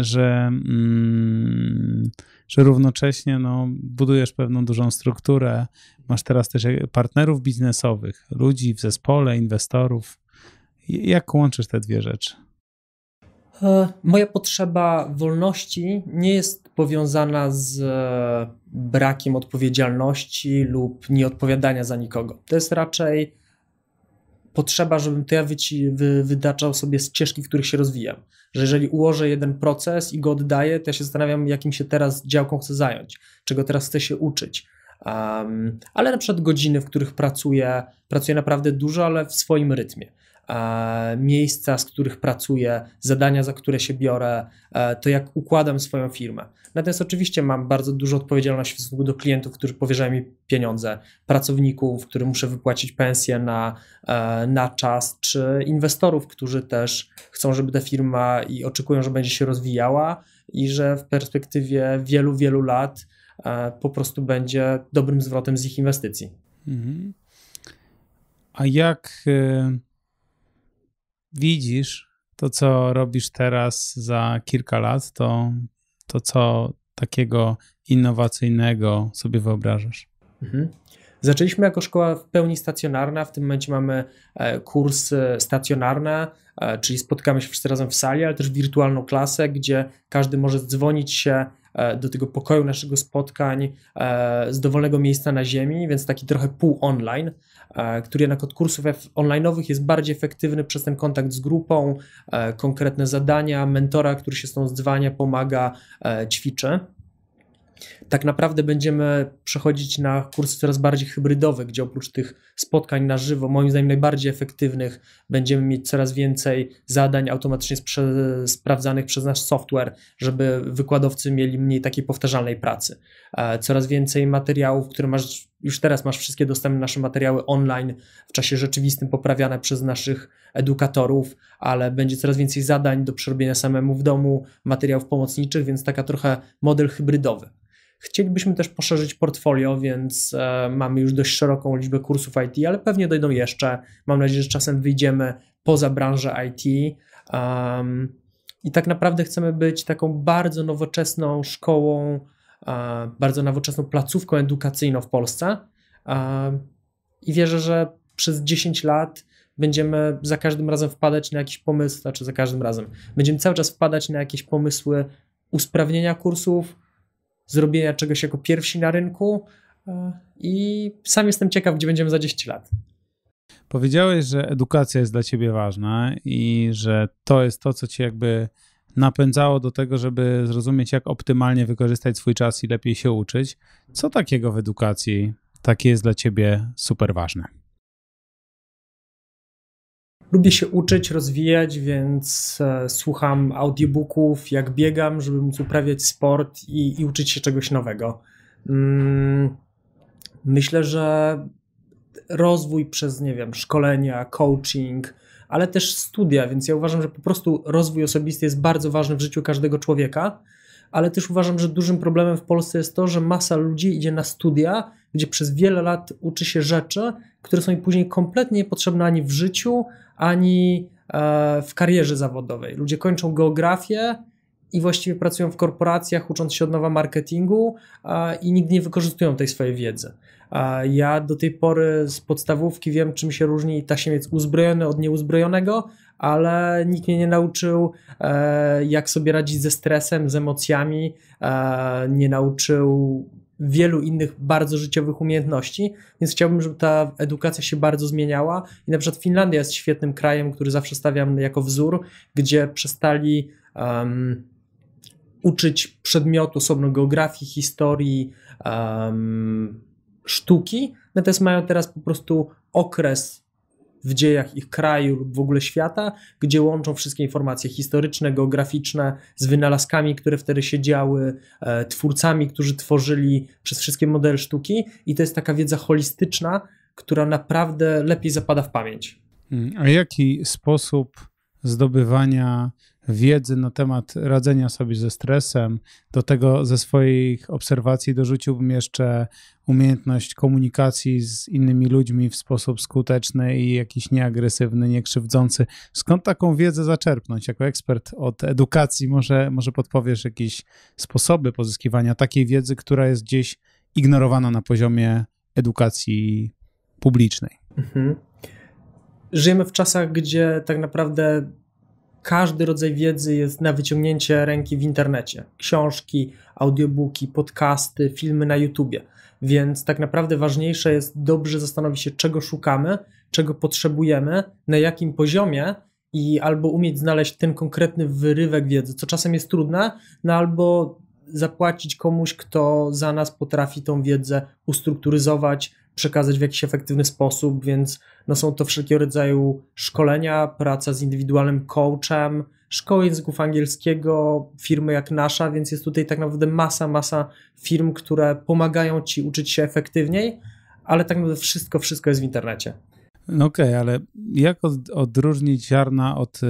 że, mm, że równocześnie no, budujesz pewną dużą strukturę, masz teraz też partnerów biznesowych, ludzi w zespole, inwestorów. Jak łączysz te dwie rzeczy? E, moja potrzeba wolności nie jest powiązana z e, brakiem odpowiedzialności lub nieodpowiadania za nikogo. To jest raczej potrzeba, żebym to ja wyci- wy- wydaczał sobie ścieżki, w których się rozwijam. Że jeżeli ułożę jeden proces i go oddaję, to ja się zastanawiam, jakim się teraz działką chcę zająć, czego teraz chcę się uczyć. Um, ale na przykład godziny, w których pracuję, pracuję naprawdę dużo, ale w swoim rytmie. E, miejsca, z których pracuję, zadania, za które się biorę, e, to jak układam swoją firmę. Natomiast oczywiście mam bardzo dużą odpowiedzialność w stosunku do klientów, którzy powierzają mi pieniądze, pracowników, którym muszę wypłacić pensję na, e, na czas, czy inwestorów, którzy też chcą, żeby ta firma i oczekują, że będzie się rozwijała i że w perspektywie wielu, wielu lat po prostu będzie dobrym zwrotem z ich inwestycji. Mhm. A jak widzisz to, co robisz teraz za kilka lat, to, to co takiego innowacyjnego sobie wyobrażasz? Mhm. Zaczęliśmy jako szkoła w pełni stacjonarna. W tym momencie mamy e, kursy e, stacjonarne, czyli spotkamy się wszyscy razem w sali, ale też wirtualną klasę, gdzie każdy może dzwonić się E, do tego pokoju naszego spotkań, e, z dowolnego miejsca na ziemi, więc taki trochę pół online, e, który jednak od kursów online'owych jest bardziej efektywny przez ten kontakt z grupą, konkretne zadania, mentora, który się z tą dzwania, pomaga, ćwiczy tak naprawdę będziemy przechodzić na kursy coraz bardziej hybrydowe, gdzie oprócz tych spotkań na żywo, moim zdaniem najbardziej efektywnych, będziemy mieć coraz więcej zadań automatycznie sprawdzanych przez nasz software, żeby wykładowcy mieli mniej takiej powtarzalnej pracy. E, coraz więcej materiałów, które masz już teraz masz wszystkie dostępne nasze materiały online w czasie rzeczywistym poprawiane przez naszych edukatorów, ale będzie coraz więcej zadań do przerobienia samemu w domu, materiałów pomocniczych, więc taka trochę model hybrydowy. Chcielibyśmy też poszerzyć portfolio, więc e, mamy już dość szeroką liczbę kursów IT, ale pewnie dojdą jeszcze. Mam nadzieję, że czasem wyjdziemy poza branżę IT. Um, I tak naprawdę chcemy być taką bardzo nowoczesną szkołą, e, bardzo nowoczesną placówką edukacyjną w Polsce. E, I wierzę, że przez 10 lat będziemy za każdym razem wpadać na jakieś pomysły, znaczy za każdym razem, będziemy cały czas wpadać na jakieś pomysły usprawnienia kursów, zrobienia czegoś jako pierwsi na rynku e, i sam jestem ciekaw, gdzie będziemy za 10 lat. Powiedziałeś, że edukacja jest dla ciebie ważna i że to jest to, co ci jakby napędzało do tego, żeby zrozumieć, jak optymalnie wykorzystać swój czas i lepiej się uczyć. Co takiego w edukacji takie jest dla ciebie super ważne? Lubię się uczyć, rozwijać, więc e, słucham audiobooków, jak biegam, żeby móc uprawiać sport i, i uczyć się czegoś nowego. Mm, myślę, że rozwój przez, nie wiem, szkolenia, coaching, ale też studia, więc ja uważam, że po prostu rozwój osobisty jest bardzo ważny w życiu każdego człowieka, ale też uważam, że dużym problemem w Polsce jest to, że masa ludzi idzie na studia gdzie przez wiele lat uczy się rzeczy, które są im później kompletnie niepotrzebne ani w życiu, ani e, w karierze zawodowej. Ludzie kończą geografię i właściwie pracują w korporacjach, ucząc się od nowa marketingu e, i nigdy nie wykorzystują tej swojej wiedzy. E, ja do tej pory z podstawówki wiem, czym się różni tasiemiec uzbrojony od nieuzbrojonego, ale nikt mnie nie nauczył, jak sobie radzić ze stresem, z emocjami, nie nauczył wielu innych bardzo życiowych umiejętności, więc chciałbym, żeby ta edukacja się bardzo zmieniała i na przykład Finlandia jest świetnym krajem, który zawsze stawiam jako wzór, gdzie przestali um, uczyć przedmiotu osobno geografii, historii, um, sztuki, natomiast mają teraz po prostu okres w dziejach ich kraju lub w ogóle świata, gdzie łączą wszystkie informacje historyczne, geograficzne z wynalazkami, które wtedy się działy, e, twórcami, którzy tworzyli przez wszystkie modele sztuki i to jest taka wiedza holistyczna, która naprawdę lepiej zapada w pamięć. Mm, a jaki sposób zdobywania wiedzy na temat radzenia sobie ze stresem. Do tego ze swoich obserwacji dorzuciłbym jeszcze umiejętność komunikacji z innymi ludźmi w sposób skuteczny i jakiś nieagresywny, niekrzywdzący. Skąd taką wiedzę zaczerpnąć? Jako ekspert od edukacji może, może podpowiesz jakieś sposoby pozyskiwania takiej wiedzy, która jest gdzieś ignorowana na poziomie edukacji publicznej. Mhm. Żyjemy w czasach, gdzie tak naprawdę każdy rodzaj wiedzy jest na wyciągnięcie ręki w internecie. Książki, audiobooki, podcasty, filmy na YouTubie. Więc tak naprawdę ważniejsze jest dobrze zastanowić się, czego szukamy, czego potrzebujemy, na jakim poziomie i albo umieć znaleźć ten konkretny wyrywek wiedzy, co czasem jest trudne, no albo zapłacić komuś, kto za nas potrafi tą wiedzę ustrukturyzować, przekazać w jakiś efektywny sposób, więc no, są to wszelkiego rodzaju szkolenia, praca z indywidualnym coachem, szkoły języków angielskiego, firmy jak nasza, więc jest tutaj tak naprawdę masa, masa firm, które pomagają ci uczyć się efektywniej, ale tak naprawdę wszystko, wszystko jest w internecie. No okej, okay, ale jak od, odróżnić ziarna od,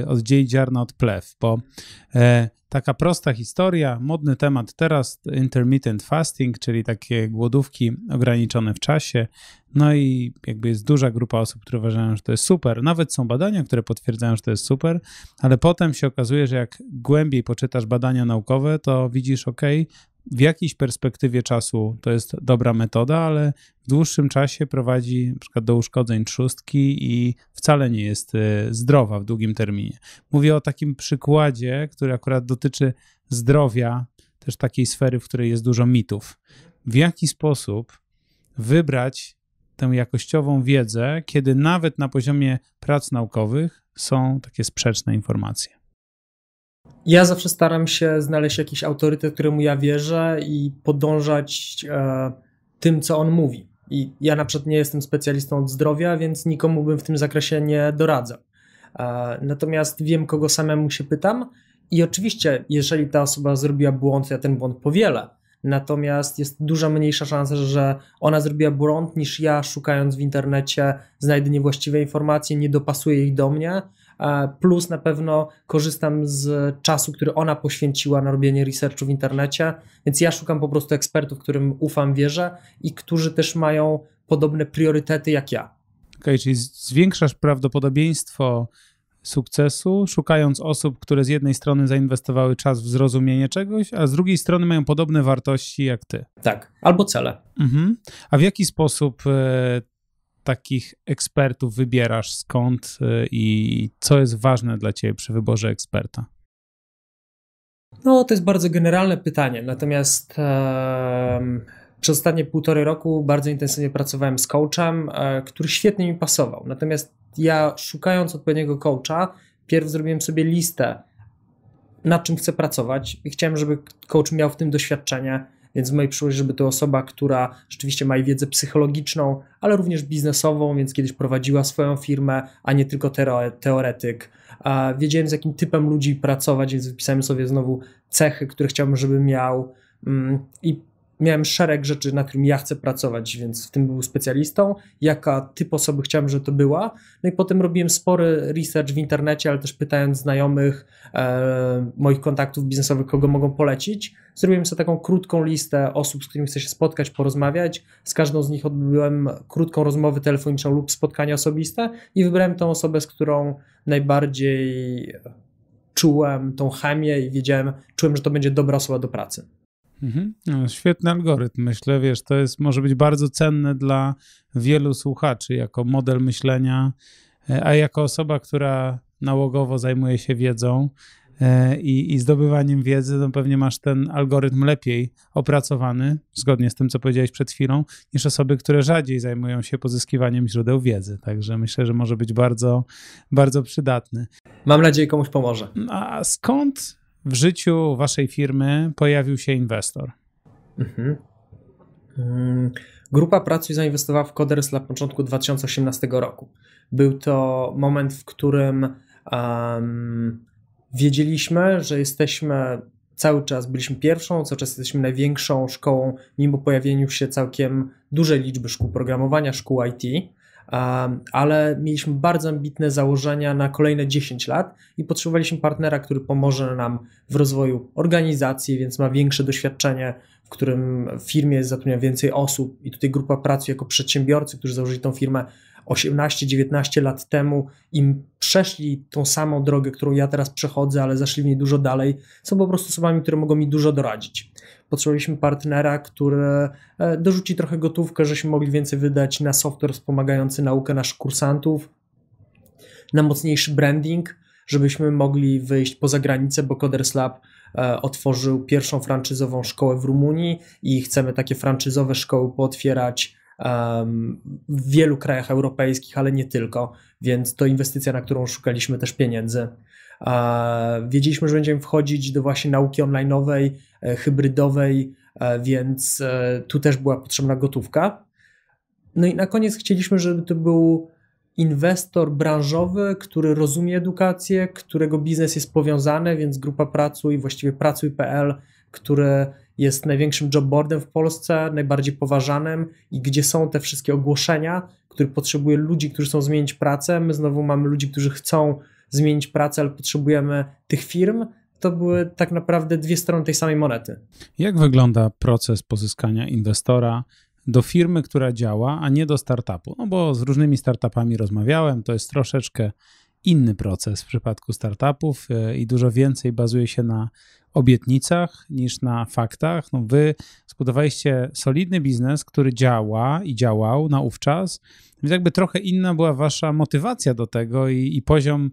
y, od dziej ziarna od plew? Bo e, Taka prosta historia, modny temat teraz, intermittent fasting, czyli takie głodówki ograniczone w czasie. No i jakby jest duża grupa osób, które uważają, że to jest super. Nawet są badania, które potwierdzają, że to jest super, ale potem się okazuje, że jak głębiej poczytasz badania naukowe, to widzisz, ok, w jakiejś perspektywie czasu to jest dobra metoda, ale w dłuższym czasie prowadzi na przykład do uszkodzeń trzustki i wcale nie jest e, zdrowa w długim terminie. Mówię o takim przykładzie, który akurat dotyczy zdrowia, też takiej sfery, w której jest dużo mitów. W jaki sposób wybrać tę jakościową wiedzę, kiedy nawet na poziomie prac naukowych są takie sprzeczne informacje? Ja zawsze staram się znaleźć jakiś autorytet, któremu ja wierzę i podążać e, tym, co on mówi. I ja na przykład nie jestem specjalistą od zdrowia, więc nikomu bym w tym zakresie nie doradzał. E, natomiast wiem, kogo samemu się pytam, i oczywiście, jeżeli ta osoba zrobiła błąd, to ja ten błąd powielę. Natomiast jest dużo mniejsza szansa, że ona zrobiła błąd, niż ja szukając w internecie znajdę niewłaściwe informacje, nie dopasuję ich do mnie, E, plus na pewno korzystam z czasu, który ona poświęciła na robienie researchu w internecie, więc ja szukam po prostu ekspertów, którym ufam, wierzę i którzy też mają podobne priorytety jak ja. Okej, okay, czyli zwiększasz prawdopodobieństwo sukcesu, szukając osób, które z jednej strony zainwestowały czas w zrozumienie czegoś, a z drugiej strony mają podobne wartości jak ty. Tak, albo cele. Mhm. A w jaki sposób e, takich ekspertów wybierasz, skąd y, i co jest ważne dla ciebie przy wyborze eksperta? No, to jest bardzo generalne pytanie. Natomiast um, przez ostatnie półtory roku bardzo intensywnie pracowałem z coachem, e, który świetnie mi pasował. Natomiast ja szukając odpowiedniego coacha, pierw zrobiłem sobie listę, nad czym chcę pracować i chciałem, żeby coach miał w tym doświadczenie, więc w mojej przyszłości, żeby to osoba, która rzeczywiście ma wiedzę psychologiczną, ale również biznesową, więc kiedyś prowadziła swoją firmę, a nie tylko teoretyk. Wiedziałem, z jakim typem ludzi pracować, więc wypisałem sobie znowu cechy, które chciałbym, żeby miał mm, i miałem szereg rzeczy, na którym ja chcę pracować, więc w tym był specjalistą, jaka typ osoby chciałem, żeby to była. No i potem robiłem spory research w internecie, ale też pytając znajomych, e, moich kontaktów biznesowych, kogo mogą polecić. Zrobiłem sobie taką krótką listę osób, z którymi chcę się spotkać, porozmawiać. Z każdą z nich odbyłem krótką rozmowę telefoniczną lub spotkanie osobiste i wybrałem tą osobę, z którą najbardziej czułem tą chemię i wiedziałem, czułem, że to będzie dobra osoba do pracy. Mhm. No, świetny algorytm, myślę, wiesz, to jest, może być bardzo cenne dla wielu słuchaczy jako model myślenia, e, a jako osoba, która nałogowo zajmuje się wiedzą e, i, i zdobywaniem wiedzy, to no pewnie masz ten algorytm lepiej opracowany, zgodnie z tym, co powiedziałeś przed chwilą, niż osoby, które rzadziej zajmują się pozyskiwaniem źródeł wiedzy. Także myślę, że może być bardzo, bardzo przydatny. Mam nadzieję, komuś pomoże. A skąd w życiu waszej firmy pojawił się inwestor? Mhm. Mm, grupa Pracuj zainwestowała w Coders na początku 2018 roku. Był to moment, w którym um, wiedzieliśmy, że jesteśmy cały czas byliśmy pierwszą, cały czas jesteśmy największą szkołą, mimo pojawieniu się całkiem dużej liczby szkół programowania, szkół IT ale mieliśmy bardzo ambitne założenia na kolejne 10 lat i potrzebowaliśmy partnera, który pomoże nam w rozwoju organizacji, więc ma większe doświadczenie, w którym w firmie zatrudnia więcej osób i tutaj grupa pracy jako przedsiębiorcy, którzy założyli tą firmę, 18-19 lat temu im przeszli tą samą drogę, którą ja teraz przechodzę, ale zaszli w niej dużo dalej, są po prostu osobami, które mogą mi dużo doradzić. Potrzebowaliśmy partnera, który e, dorzuci trochę gotówkę, żeśmy mogli więcej wydać na software wspomagający naukę naszych kursantów, na mocniejszy branding, żebyśmy mogli wyjść poza granicę, bo Coders Lab e, otworzył pierwszą franczyzową szkołę w Rumunii i chcemy takie franczyzowe szkoły pootwierać w wielu krajach europejskich, ale nie tylko, więc to inwestycja, na którą szukaliśmy też pieniędzy. Wiedzieliśmy, że będziemy wchodzić do właśnie nauki online'owej, e, hybrydowej, e, więc e, tu też była potrzebna gotówka. No i na koniec chcieliśmy, żeby to był inwestor branżowy, który rozumie edukację, którego biznes jest powiązany, więc Grupa Pracuj, właściwie Pracuj.pl, który jest największym jobboardem w Polsce, najbardziej poważanym i gdzie są te wszystkie ogłoszenia, które potrzebuje ludzi, którzy chcą zmienić pracę. My znowu mamy ludzi, którzy chcą zmienić pracę, ale potrzebujemy tych firm. To były tak naprawdę dwie strony tej samej monety. Jak wygląda proces pozyskania inwestora? do firmy, która działa, a nie do startupu. No bo z różnymi startupami rozmawiałem, to jest troszeczkę inny proces w przypadku startupów e, i dużo więcej bazuje się na obietnicach niż na faktach. No wy zbudowaliście solidny biznes, który działa i działał naówczas, więc jakby trochę inna była wasza motywacja do tego i, i poziom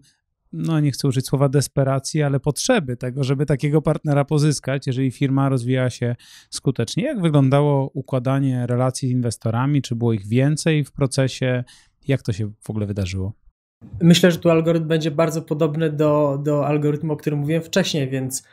no nie chcę użyć słowa desperacji, ale potrzeby tego, żeby takiego partnera pozyskać, jeżeli firma rozwijała się skutecznie. Jak wyglądało układanie relacji z inwestorami? Czy było ich więcej w procesie? Jak to się w ogóle wydarzyło? Myślę, że tu algorytm będzie bardzo podobny do, do algorytmu, o którym mówiłem wcześniej, więc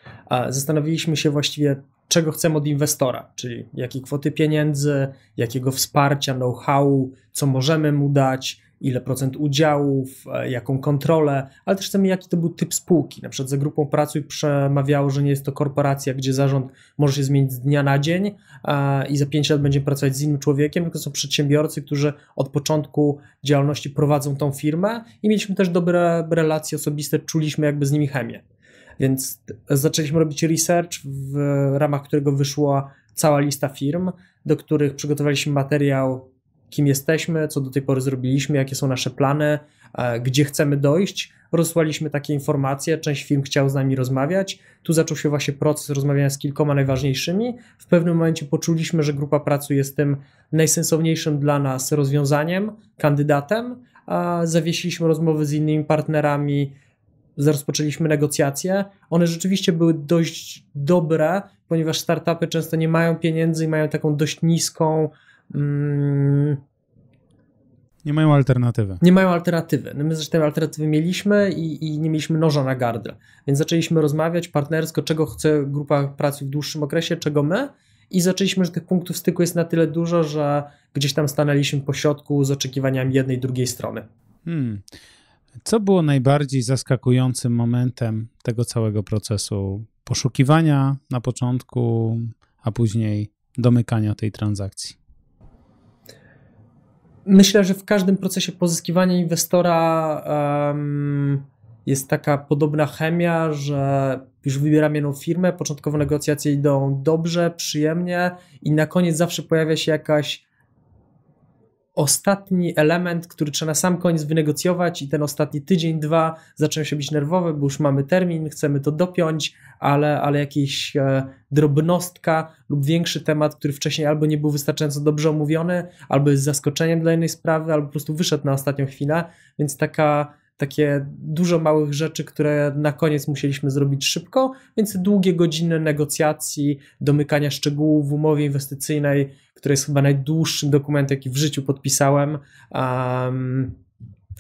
zastanowiliśmy się właściwie, czego chcemy od inwestora, czyli jakie kwoty pieniędzy, jakiego wsparcia, know-how, co możemy mu dać, ile procent udziałów, e, jaką kontrolę, ale też chcemy, jaki to był typ spółki. Na przykład za grupą pracuj przemawiało, że nie jest to korporacja, gdzie zarząd może się zmienić z dnia na dzień i za 5 lat będzie pracować z innym człowiekiem, tylko są przedsiębiorcy, którzy od początku działalności prowadzą tą firmę i mieliśmy też dobre relacje osobiste, czuliśmy jakby z nimi chemię. Więc zaczęliśmy robić research, w ramach którego wyszła cała lista firm, do których przygotowaliśmy materiał kim jesteśmy, co do tej pory zrobiliśmy, jakie są nasze plany, e, gdzie chcemy dojść. Rozsłaliśmy takie informacje, część firm chciał z nami rozmawiać. Tu zaczął się właśnie proces rozmawiania z kilkoma najważniejszymi. W pewnym momencie poczuliśmy, że grupa pracy jest tym najsensowniejszym dla nas rozwiązaniem, kandydatem. Zawiesiliśmy rozmowy z innymi partnerami, rozpoczęliśmy negocjacje. One rzeczywiście były dość dobre, ponieważ startupy często nie mają pieniędzy i mają taką dość niską Mm, nie mają alternatywy. Nie mają alternatywy. No my zresztą alternatywy mieliśmy i, i, nie mieliśmy noża na gardle. Więc zaczęliśmy rozmawiać partnersko, czego chce grupa pracy w dłuższym okresie, czego my. I zaczęliśmy, że tych punktów styku jest na tyle dużo, że gdzieś tam stanęliśmy po środku z oczekiwaniami jednej i drugiej strony. Hmm. Co było najbardziej zaskakującym momentem tego całego procesu poszukiwania na początku, a później domykania tej transakcji? myślę, że w każdym procesie pozyskiwania inwestora um, jest taka podobna chemia, że już wybieram jedną firmę, początkowo negocjacje idą dobrze, przyjemnie i na koniec zawsze pojawia się jakaś ostatni element, który trzeba na sam koniec wynegocjować i ten ostatni tydzień, dwa zaczynają się być nerwowe, bo już mamy termin, chcemy to dopiąć, ale, ale jakiś e, drobnostka lub większy temat, który wcześniej albo nie był wystarczająco dobrze omówiony, albo jest zaskoczeniem dla innej sprawy, albo po prostu wyszedł na ostatnią chwilę, więc taka takie dużo małych rzeczy, które na koniec musieliśmy zrobić szybko, więc długie godziny negocjacji, domykania szczegółów w umowie inwestycyjnej, która jest chyba najdłuższym dokumentem, jaki w życiu podpisałem. Um,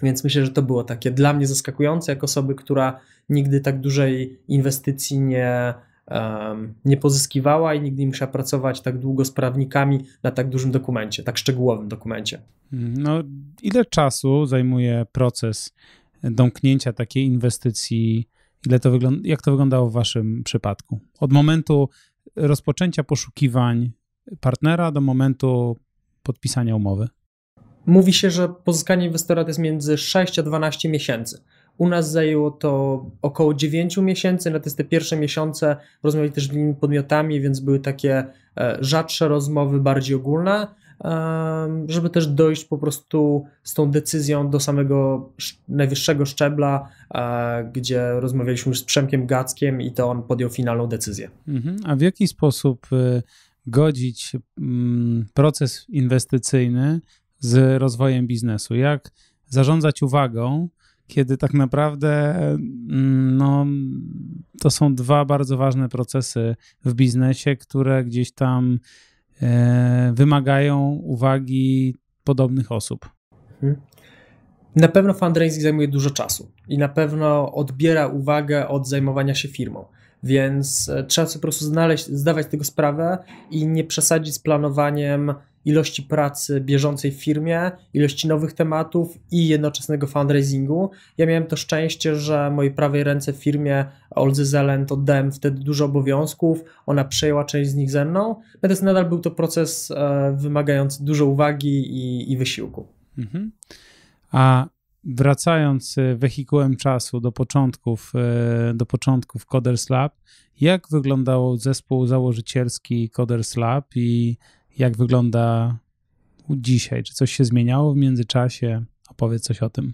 więc myślę, że to było takie dla mnie zaskakujące, jako osoby, która nigdy tak dużej inwestycji nie, um, nie pozyskiwała i nigdy nie musiała pracować tak długo z prawnikami na tak dużym dokumencie, tak szczegółowym dokumencie. Mm, no, ile czasu zajmuje proces domknięcia takiej inwestycji, ile to wygląda, jak to wyglądało w waszym przypadku? Od momentu rozpoczęcia poszukiwań partnera do momentu podpisania umowy? Mówi się, że pozyskanie inwestora to jest między 6 a 12 miesięcy. U nas zajęło to około 9 miesięcy, natomiast te pierwsze miesiące rozmawiali też z innymi podmiotami, więc były takie e, rzadsze rozmowy, bardziej ogólne żeby też dojść po prostu z tą decyzją do samego najwyższego szczebla, e, gdzie rozmawialiśmy już z Przemkiem Gackiem i to on podjął finalną decyzję. Mhm. A w jaki sposób y, godzić mm, proces inwestycyjny z rozwojem biznesu? Jak zarządzać uwagą? kiedy tak naprawdę mm, no, to są dwa bardzo ważne procesy w biznesie, które gdzieś tam E, wymagają uwagi podobnych osób. Mhm. Na pewno fundraising zajmuje dużo czasu i na pewno odbiera uwagę od zajmowania się firmą. Więc e, trzeba sobie po prostu znaleźć, zdawać tego sprawę i nie przesadzić z planowaniem ilości pracy bieżącej w firmie, ilości nowych tematów i jednoczesnego fundraisingu. Ja miałem to szczęście, że mojej prawej ręce w firmie Oldzy Zelen oddałem wtedy dużo obowiązków, ona przejęła część z nich ze mną, natomiast nadal był to proces e, wymagający dużo uwagi i, i wysiłku. Mhm. A wracając e, wehikułem czasu do początków, e, do początków Coders Lab, jak wyglądał zespół założycielski Coders Lab i jak wygląda dzisiaj? Czy coś się zmieniało w międzyczasie? Opowiedz coś o tym.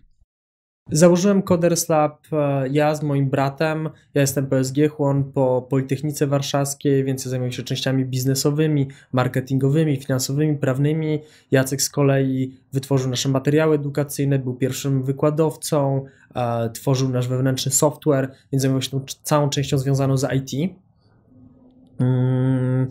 Założyłem Coders Lab e, ja z moim bratem. Ja jestem PSG chłon po Politechnice Warszawskiej, więc ja zajmuję się częściami biznesowymi, marketingowymi, finansowymi, prawnymi. Jacek z kolei wytworzył nasze materiały edukacyjne, był pierwszym wykładowcą, e, tworzył nasz wewnętrzny software, więc zajmował się tą całą częścią związaną z IT. Mm,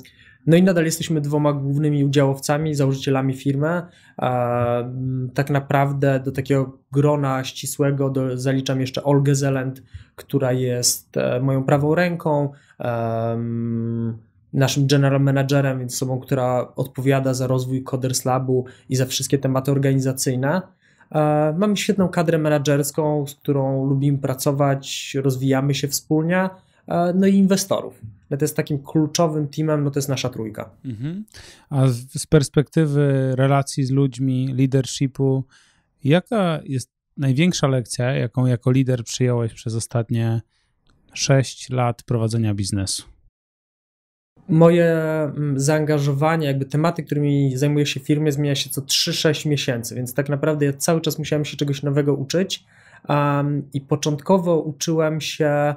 no i nadal jesteśmy dwoma głównymi udziałowcami, założycielami firmy. Mm, tak naprawdę do takiego grona ścisłego zaliczam jeszcze Olgę Zeland, która jest e, moją prawą ręką, e, mm, naszym general managerem, więc osobą, która odpowiada za rozwój Coders Labu i za wszystkie tematy organizacyjne. E, Mamy świetną kadrę menedżerską, z którą lubimy pracować, rozwijamy się wspólnie. E, no i inwestorów. No to jest takim kluczowym teamem, no to jest nasza trójka. Mhm. A z perspektywy relacji z ludźmi, leadershipu, jaka jest największa lekcja, jaką jako lider przyjąłeś przez ostatnie 6 lat prowadzenia biznesu? Moje mm, zaangażowanie, jakby tematy, którymi zajmuję się w firmie, zmienia się co 3-6 miesięcy, więc tak naprawdę ja cały czas musiałem się czegoś nowego uczyć. Um, I początkowo uczyłem się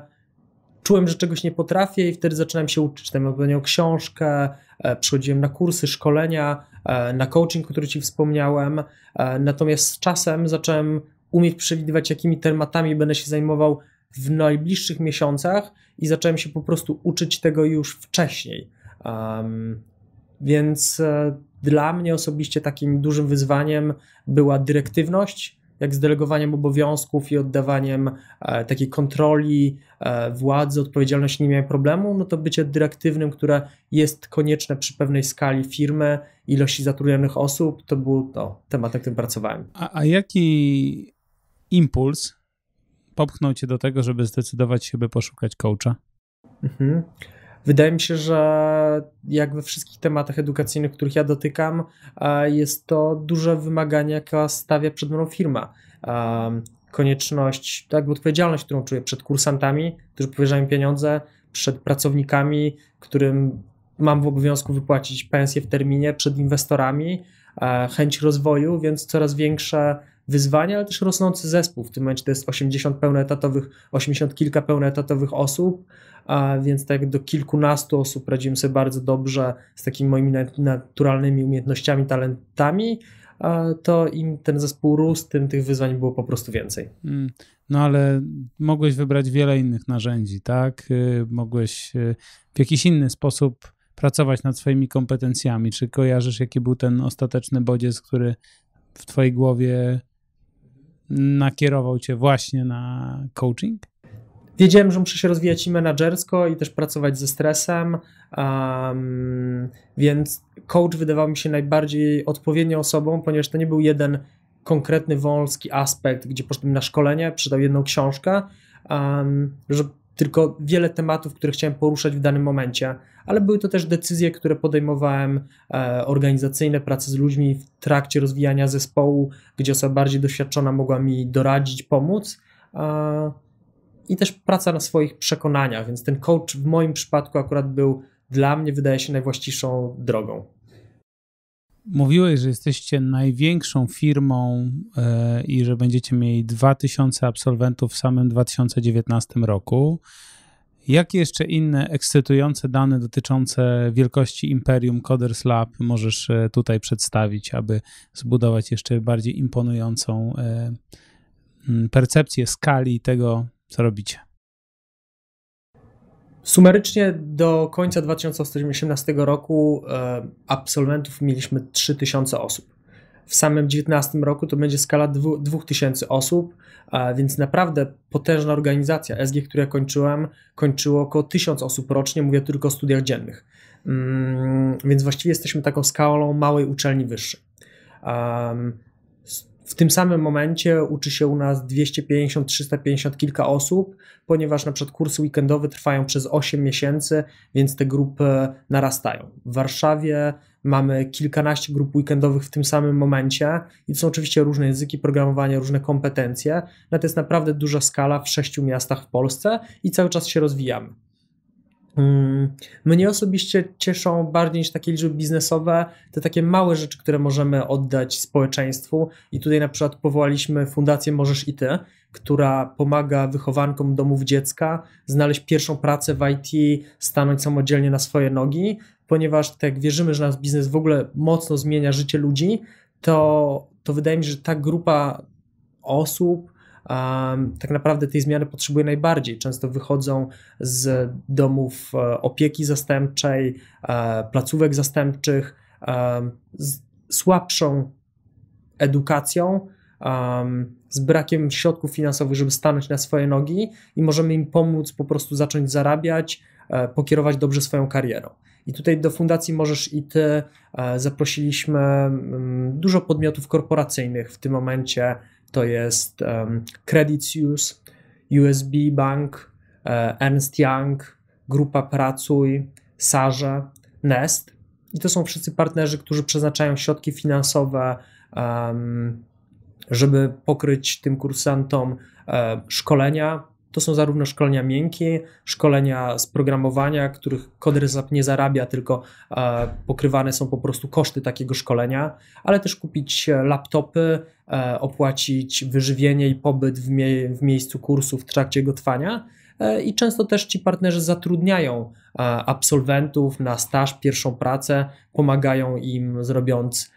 czułem, że czegoś nie potrafię i wtedy zaczynałem się uczyć. Czytałem odpowiednią książkę, e, przychodziłem na kursy, szkolenia, e, na coaching, który Ci wspomniałem. E, natomiast z czasem zacząłem umieć przewidywać, jakimi tematami będę się zajmował w najbliższych miesiącach i zacząłem się po prostu uczyć tego już wcześniej. Um, więc dla mnie osobiście takim dużym wyzwaniem była dyrektywność jak z delegowaniem obowiązków i oddawaniem e, takiej kontroli, e, władzy, odpowiedzialności nie miałem problemu, no to bycie dyrektywnym, które jest konieczne przy pewnej skali firmy, ilości zatrudnionych osób, to był to no, temat, na którym pracowałem. A, a jaki impuls popchnął cię do tego, żeby zdecydować się, by poszukać coacha? Mhm. Wydaje mi się, że jak we wszystkich tematach edukacyjnych, których ja dotykam, jest to duże wymaganie, jakie stawia przed mną firma. Konieczność, tak jakby odpowiedzialność, którą czuję przed kursantami, którzy powierzają mi pieniądze, przed pracownikami, którym mam w obowiązku wypłacić pensję w terminie, przed inwestorami, chęć rozwoju, więc coraz większe wyzwania, ale też rosnący zespół. W tym momencie to jest 80 pełnoetatowych, 80 kilka pełnoetatowych osób, a więc tak do kilkunastu osób radzimy sobie bardzo dobrze z takimi moimi naturalnymi umiejętnościami, talentami, to im ten zespół rósł, tym tych wyzwań było po prostu więcej. Mm. No ale mogłeś wybrać wiele innych narzędzi, tak? Y, mogłeś y, w jakiś inny sposób pracować nad swoimi kompetencjami. Czy kojarzysz, jaki był ten ostateczny bodziec, który w twojej głowie nakierował cię właśnie na coaching? Wiedziałem, że muszę się rozwijać i menadżersko, i też pracować ze stresem, um, więc coach wydawał mi się najbardziej odpowiednią osobą, ponieważ to nie był jeden konkretny, wąski aspekt, gdzie poszedłem na szkolenie, przydał jedną książkę, um, że tylko wiele tematów, które chciałem poruszać w danym momencie ale były to też decyzje, które podejmowałem e, organizacyjne, prace z ludźmi w trakcie rozwijania zespołu, gdzie osoba bardziej doświadczona mogła mi doradzić, pomóc. E, I też praca na swoich przekonaniach, więc ten coach w moim przypadku akurat był dla mnie, wydaje się, najwłaściwszą drogą. Mówiłeś, że jesteście największą firmą e, i że będziecie mieli 2000 absolwentów w samym 2019 roku. Jakie jeszcze inne ekscytujące dane dotyczące wielkości imperium Coders Lab możesz e, tutaj przedstawić, aby zbudować jeszcze bardziej imponującą e, percepcję skali tego, co robicie? Sumerycznie do końca 2018 roku e, absolwentów mieliśmy 3000 osób w samym 2019 roku to będzie skala 2000 osób, więc naprawdę potężna organizacja. SG, które kończyłem, kończyło około 1000 osób rocznie, mówię tylko o studiach dziennych. Mm, więc właściwie jesteśmy taką skalą małej uczelni wyższej. W tym samym momencie uczy się u nas 250, 350 kilka osób, ponieważ na przykład kursy weekendowe trwają przez 8 miesięcy, więc te grupy narastają. W Warszawie mamy kilkanaście grup weekendowych w tym samym momencie i to są oczywiście różne języki programowania, różne kompetencje, no to jest naprawdę duża skala w sześciu miastach w Polsce i cały czas się rozwijamy. Mm, mnie osobiście cieszą bardziej niż takie liczby biznesowe te takie małe rzeczy, które możemy oddać społeczeństwu. I tutaj na przykład powołaliśmy Fundację Możesz i Ty, która pomaga wychowankom domów dziecka znaleźć pierwszą pracę w IT, stanąć samodzielnie na swoje nogi, ponieważ tak jak wierzymy, że nasz biznes w ogóle mocno zmienia życie ludzi, to, to wydaje mi się, że ta grupa osób um, tak naprawdę tej zmiany potrzebuje najbardziej. Często wychodzą z domów e, opieki zastępczej, e, placówek zastępczych, z słabszą edukacją, um, z brakiem środków finansowych, żeby stanąć na swoje nogi i możemy im pomóc po prostu zacząć zarabiać, e, pokierować dobrze swoją karierą. I tutaj do fundacji Możesz i Ty e, zaprosiliśmy mm, dużo podmiotów korporacyjnych. W tym momencie to jest Credit Suisse, USB Bank, e, Ernst Young, Grupa Pracuj, Sarze, Nest. I to są wszyscy partnerzy, którzy przeznaczają środki finansowe, żeby pokryć tym kursantom e, szkolenia, to są zarówno szkolenia miękkie, szkolenia z programowania, których CodeRezap nie zarabia, tylko e, pokrywane są po prostu koszty takiego szkolenia, ale też kupić laptopy, e, opłacić wyżywienie i pobyt w, mie w miejscu kursu w trakcie jego trwania. E, I często też ci partnerzy zatrudniają absolwentów na staż, pierwszą pracę, pomagają im zrobiąc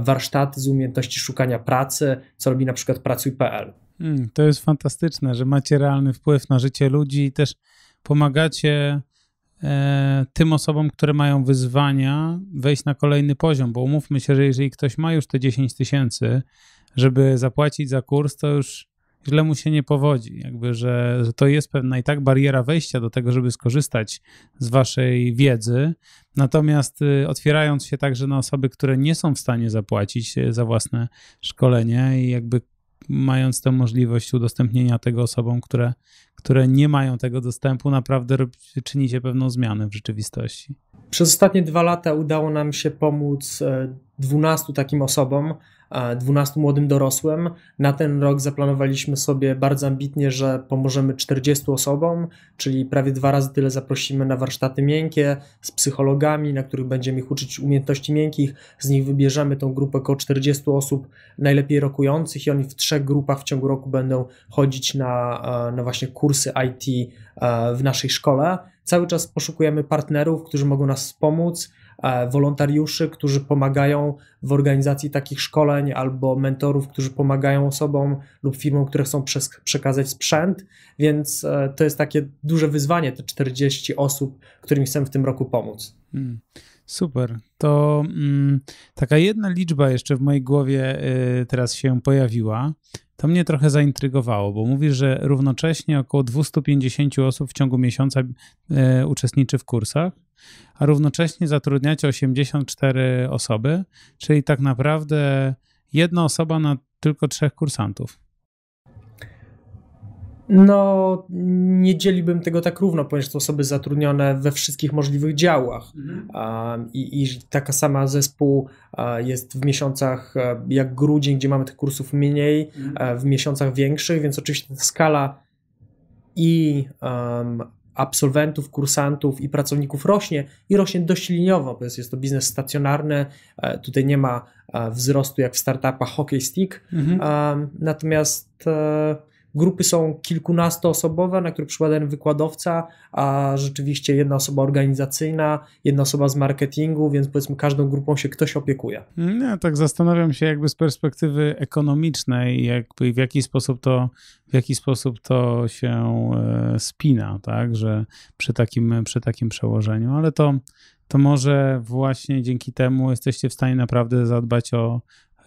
warsztaty z umiejętności szukania pracy, co robi na przykład pracuj.pl. Mm, to jest fantastyczne, że macie realny wpływ na życie ludzi i też pomagacie e, tym osobom, które mają wyzwania, wejść na kolejny poziom, bo umówmy się, że jeżeli ktoś ma już te 10 tysięcy, żeby zapłacić za kurs, to już źle mu się nie powodzi. Jakby, że, że to jest pewna i tak bariera wejścia do tego, żeby skorzystać z waszej wiedzy. Natomiast y, otwierając się także na osoby, które nie są w stanie zapłacić y, za własne szkolenie i jakby mając tę możliwość udostępnienia tego osobom, które, które nie mają tego dostępu, naprawdę czyni się pewną zmianę w rzeczywistości. Przez ostatnie dwa lata udało nam się pomóc 12 e, takim osobom, 12 e, młodym dorosłym. Na ten rok zaplanowaliśmy sobie bardzo ambitnie, że pomożemy 40 osobom, czyli prawie dwa razy tyle zaprosimy na warsztaty miękkie z psychologami, na których będziemy ich uczyć umiejętności miękkich. Z nich wybierzemy tą grupę około 40 osób najlepiej rokujących i oni w trzech grupach w ciągu roku będą chodzić na, e, na właśnie kurs kursy IT e, w naszej szkole. Cały czas poszukujemy partnerów, którzy mogą nas wspomóc, e, wolontariuszy, którzy pomagają w organizacji takich szkoleń, albo mentorów, którzy pomagają osobom lub firmom, które chcą przekazać sprzęt. Więc e, to jest takie duże wyzwanie, te 40 osób, którym chcemy w tym roku pomóc. Hmm. Super. To mm, taka jedna liczba jeszcze w mojej głowie y, teraz się pojawiła. To mnie trochę zaintrygowało, bo mówisz, że równocześnie około 250 osób w ciągu miesiąca e, uczestniczy w kursach, a równocześnie zatrudniacie 84 osoby, czyli tak naprawdę jedna osoba na tylko trzech kursantów. No, nie dzielibyśmy tego tak równo, ponieważ to osoby zatrudnione we wszystkich możliwych działach. Mhm. i, I taka sama zespół jest w miesiącach e, jak grudzień, gdzie mamy tych kursów mniej, mhm. E, w miesiącach większych, więc oczywiście ta skala i um, absolwentów, kursantów i pracowników rośnie i rośnie dość liniowo, bo jest, jest to biznes stacjonarny, e, tutaj nie ma wzrostu jak w startupach hockey stick, mhm. um, natomiast Grupy są kilkunastoosobowe, na które przykładem, jeden wykładowca, a rzeczywiście jedna osoba organizacyjna, jedna osoba z marketingu, więc powiedzmy każdą grupą się ktoś opiekuje. Ja tak zastanawiam się jakby z perspektywy ekonomicznej, jakby w jaki sposób to, w jaki sposób to się e, spina, tak, że przy takim, przy takim przełożeniu, ale to to może właśnie dzięki temu jesteście w stanie naprawdę zadbać o,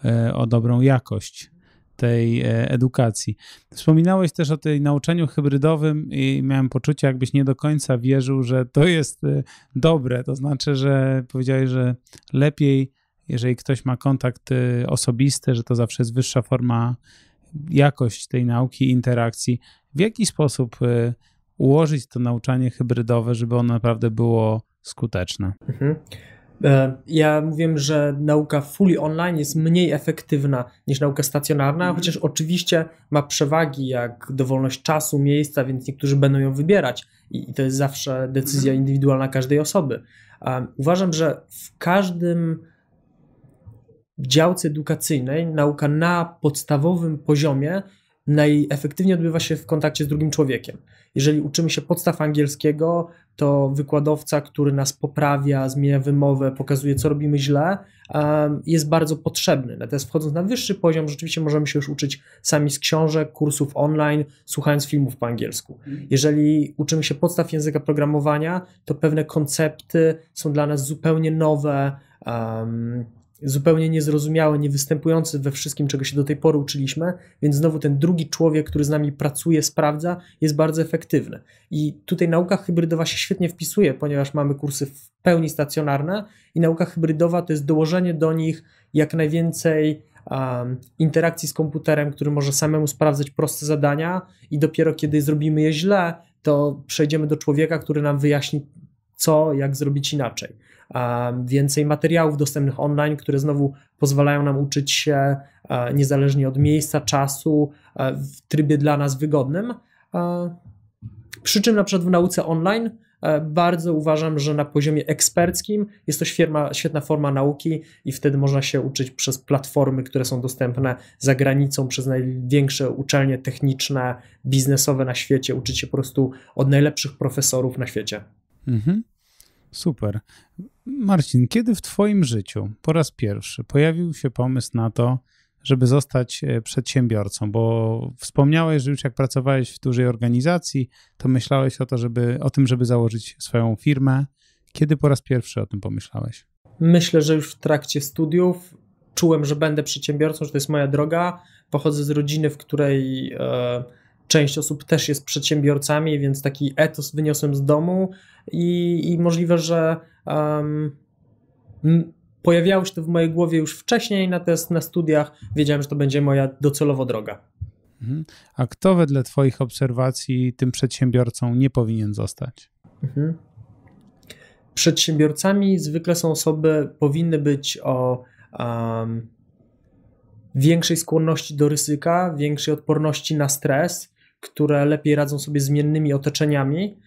e, o dobrą jakość tej e, edukacji. Wspominałeś też o tej nauczaniu hybrydowym i miałem poczucie, jakbyś nie do końca wierzył, że to jest e, dobre. To znaczy, że powiedziałeś, że lepiej, jeżeli ktoś ma kontakt e, osobisty, że to zawsze jest wyższa forma, jakość tej nauki, interakcji. W jaki sposób ułożyć to nauczanie hybrydowe, żeby ono naprawdę było skuteczne? Mhm. E, ja mówiłem, że nauka fully online jest mniej efektywna niż nauka stacjonarna, mhm. chociaż oczywiście ma przewagi jak dowolność czasu, miejsca, więc niektórzy będą ją wybierać i, i to jest zawsze decyzja mhm. indywidualna każdej osoby. Um, uważam, że w każdym działce edukacyjnej nauka na podstawowym poziomie najefektywniej odbywa się w kontakcie z drugim człowiekiem. Jeżeli uczymy się podstaw angielskiego, to wykładowca, który nas poprawia, zmienia wymowę, pokazuje, co robimy źle, jest bardzo potrzebny. Natomiast wchodząc na wyższy poziom, rzeczywiście możemy się już uczyć sami z książek, kursów online, słuchając filmów po angielsku. Mhm. Jeżeli uczymy się podstaw języka programowania, to pewne koncepty są dla nas zupełnie nowe zupełnie niezrozumiały, niewystępujący we wszystkim, czego się do tej pory uczyliśmy, więc znowu ten drugi człowiek, który z nami pracuje, sprawdza, jest bardzo efektywny. I tutaj nauka hybrydowa się świetnie wpisuje, ponieważ mamy kursy w pełni stacjonarne i nauka hybrydowa to jest dołożenie do nich jak najwięcej um, interakcji z komputerem, który może samemu sprawdzać proste zadania i dopiero kiedy zrobimy je źle, to przejdziemy do człowieka, który nam wyjaśni co, jak zrobić inaczej. E, więcej materiałów dostępnych online, które znowu pozwalają nam uczyć się e, niezależnie od miejsca, czasu, e, w trybie dla nas wygodnym. Przy czym na przykład w nauce online bardzo uważam, że na poziomie eksperckim jest to świetna, świetna forma nauki i wtedy można się uczyć przez platformy, które są dostępne za granicą, przez największe uczelnie techniczne, biznesowe na świecie, uczyć się po prostu od najlepszych profesorów na świecie. Mhm. Super. Marcin, kiedy w Twoim życiu po raz pierwszy pojawił się pomysł na to, żeby zostać e, przedsiębiorcą? Bo wspomniałeś, że już jak pracowałeś w dużej organizacji, to myślałeś o, to, żeby, o tym, żeby założyć swoją firmę. Kiedy po raz pierwszy o tym pomyślałeś? Myślę, że już w trakcie studiów czułem, że będę przedsiębiorcą, że to jest moja droga. Pochodzę z rodziny, w której. E, część osób też jest przedsiębiorcami, więc taki etos wyniosłem z domu i, i możliwe, że um, pojawiało się to w mojej głowie już wcześniej, na natomiast na studiach wiedziałem, że to będzie moja docelowo droga. Mhm. A kto wedle Twoich obserwacji tym przedsiębiorcą nie powinien zostać? Mhm. Przedsiębiorcami zwykle są osoby, powinny być o um, większej skłonności do ryzyka, większej odporności na stres, które lepiej radzą sobie z zmiennymi otoczeniami.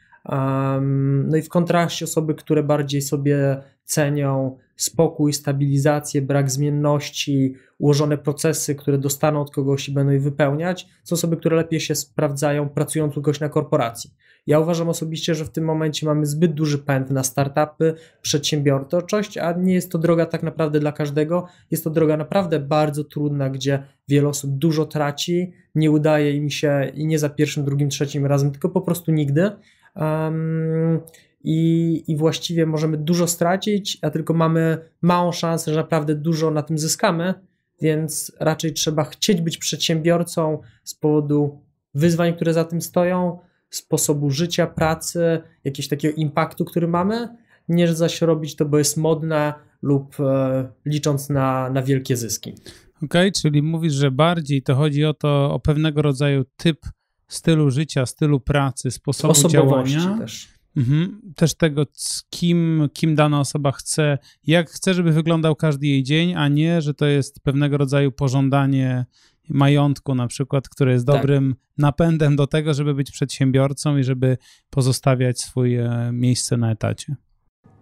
No i w kontraście osoby, które bardziej sobie cenią spokój, stabilizację, brak zmienności, ułożone procesy, które dostaną od kogoś i będą je wypełniać, są osoby, które lepiej się sprawdzają pracując u kogoś na korporacji. Ja uważam osobiście, że w tym momencie mamy zbyt duży pęd na startupy, przedsiębiorczość, a nie jest to droga tak naprawdę dla każdego. Jest to droga naprawdę bardzo trudna, gdzie wiele osób dużo traci, nie udaje im się i nie za pierwszym, drugim, trzecim razem, tylko po prostu nigdy. Um, i, i, właściwie możemy dużo stracić, a tylko mamy małą szansę, że naprawdę dużo na tym zyskamy, więc raczej trzeba chcieć być przedsiębiorcą z powodu wyzwań, które za tym stoją, sposobu życia, pracy, jakiegoś takiego impaktu, który mamy, niż zaś robić to, bo jest modne lub e, licząc na, na wielkie zyski. Okej, okay, czyli mówisz, że bardziej to chodzi o to, o pewnego rodzaju typ stylu życia, stylu pracy, sposobu Osobowości działania. też. Mhm. Też tego, kim, kim dana osoba chce, jak chce, żeby wyglądał każdy jej dzień, a nie, że to jest pewnego rodzaju pożądanie majątku na przykład, który jest tak. dobrym tak. napędem do tego, żeby być przedsiębiorcą i żeby pozostawiać swoje e, miejsce na etacie.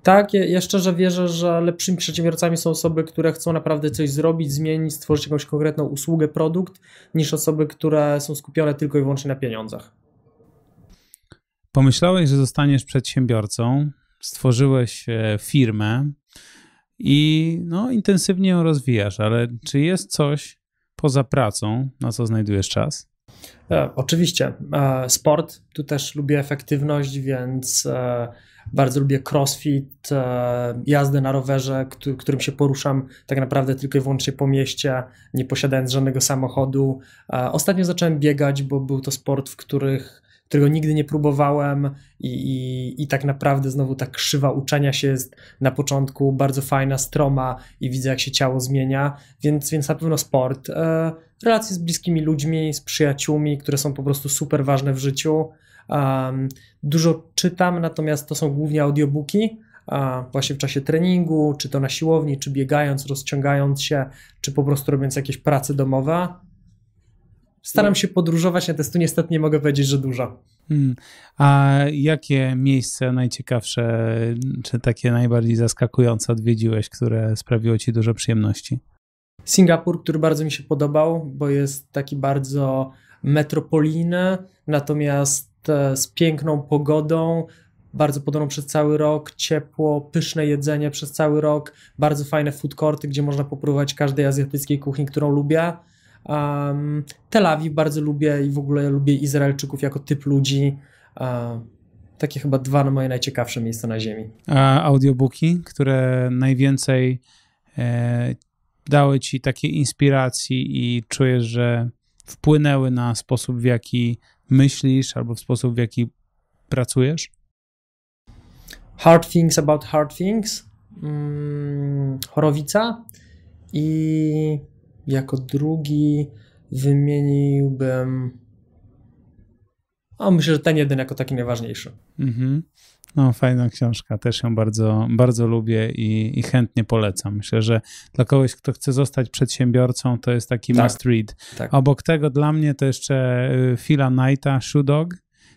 Tak, ja, szczerze wierzę, że lepszymi przedsiębiorcami są osoby, które chcą naprawdę coś zrobić, zmienić, stworzyć jakąś konkretną usługę, produkt, niż osoby, które są skupione tylko i wyłącznie na pieniądzach. Pomyślałeś, że zostaniesz przedsiębiorcą, stworzyłeś e, firmę i no, intensywnie ją rozwijasz, ale czy jest coś, poza pracą, na co znajdujesz czas? E, oczywiście. E, sport, tu też lubię efektywność, więc e, bardzo lubię crossfit, jazdę na rowerze, którym się poruszam tak naprawdę tylko i wyłącznie po mieście, nie posiadając żadnego samochodu. Ostatnio zacząłem biegać, bo był to sport, w których którego nigdy nie próbowałem i, i, i tak naprawdę znowu ta krzywa uczenia się jest na początku bardzo fajna, stroma i widzę jak się ciało zmienia, więc, więc na pewno sport. E, relacje z bliskimi ludźmi, z przyjaciółmi, które są po prostu super ważne w życiu. Dużo czytam, natomiast to są głównie audiobooki właśnie w czasie treningu, czy to na siłowni, czy biegając, rozciągając się, czy po prostu robiąc jakieś prace domowe. Staram się podróżować na testu, niestety nie mogę powiedzieć, że dużo. Hmm. A jakie miejsce najciekawsze, czy takie najbardziej zaskakujące odwiedziłeś, które sprawiło ci dużo przyjemności? Singapur, który bardzo mi się podobał, bo jest taki bardzo metropolijny, natomiast e, z piękną pogodą, bardzo podobną przez cały rok, ciepło, pyszne jedzenie przez cały rok, bardzo fajne food courty, gdzie można popróbować każdej azjatyckiej kuchni, którą lubię. Um, Tel bardzo lubię i w ogóle lubię Izraelczyków jako typ ludzi. Um, takie chyba dwa na moje najciekawsze miejsca na ziemi. A audiobooki, które najwięcej e, dały ci takiej inspiracji i czujesz, że wpłynęły na sposób, w jaki myślisz albo w sposób, w jaki pracujesz? Hard Things About Hard Things, mm, Chorowica i jako drugi wymieniłbym. A myślę, że ten jeden jako taki najważniejszy. Mhm. No, fajna książka, też ją bardzo, bardzo lubię i, i, chętnie polecam. Myślę, że dla kogoś, kto chce zostać przedsiębiorcą, to jest taki tak, must read. Tak. Obok tego dla mnie to jeszcze y, Phila Knighta, Shoe Dog,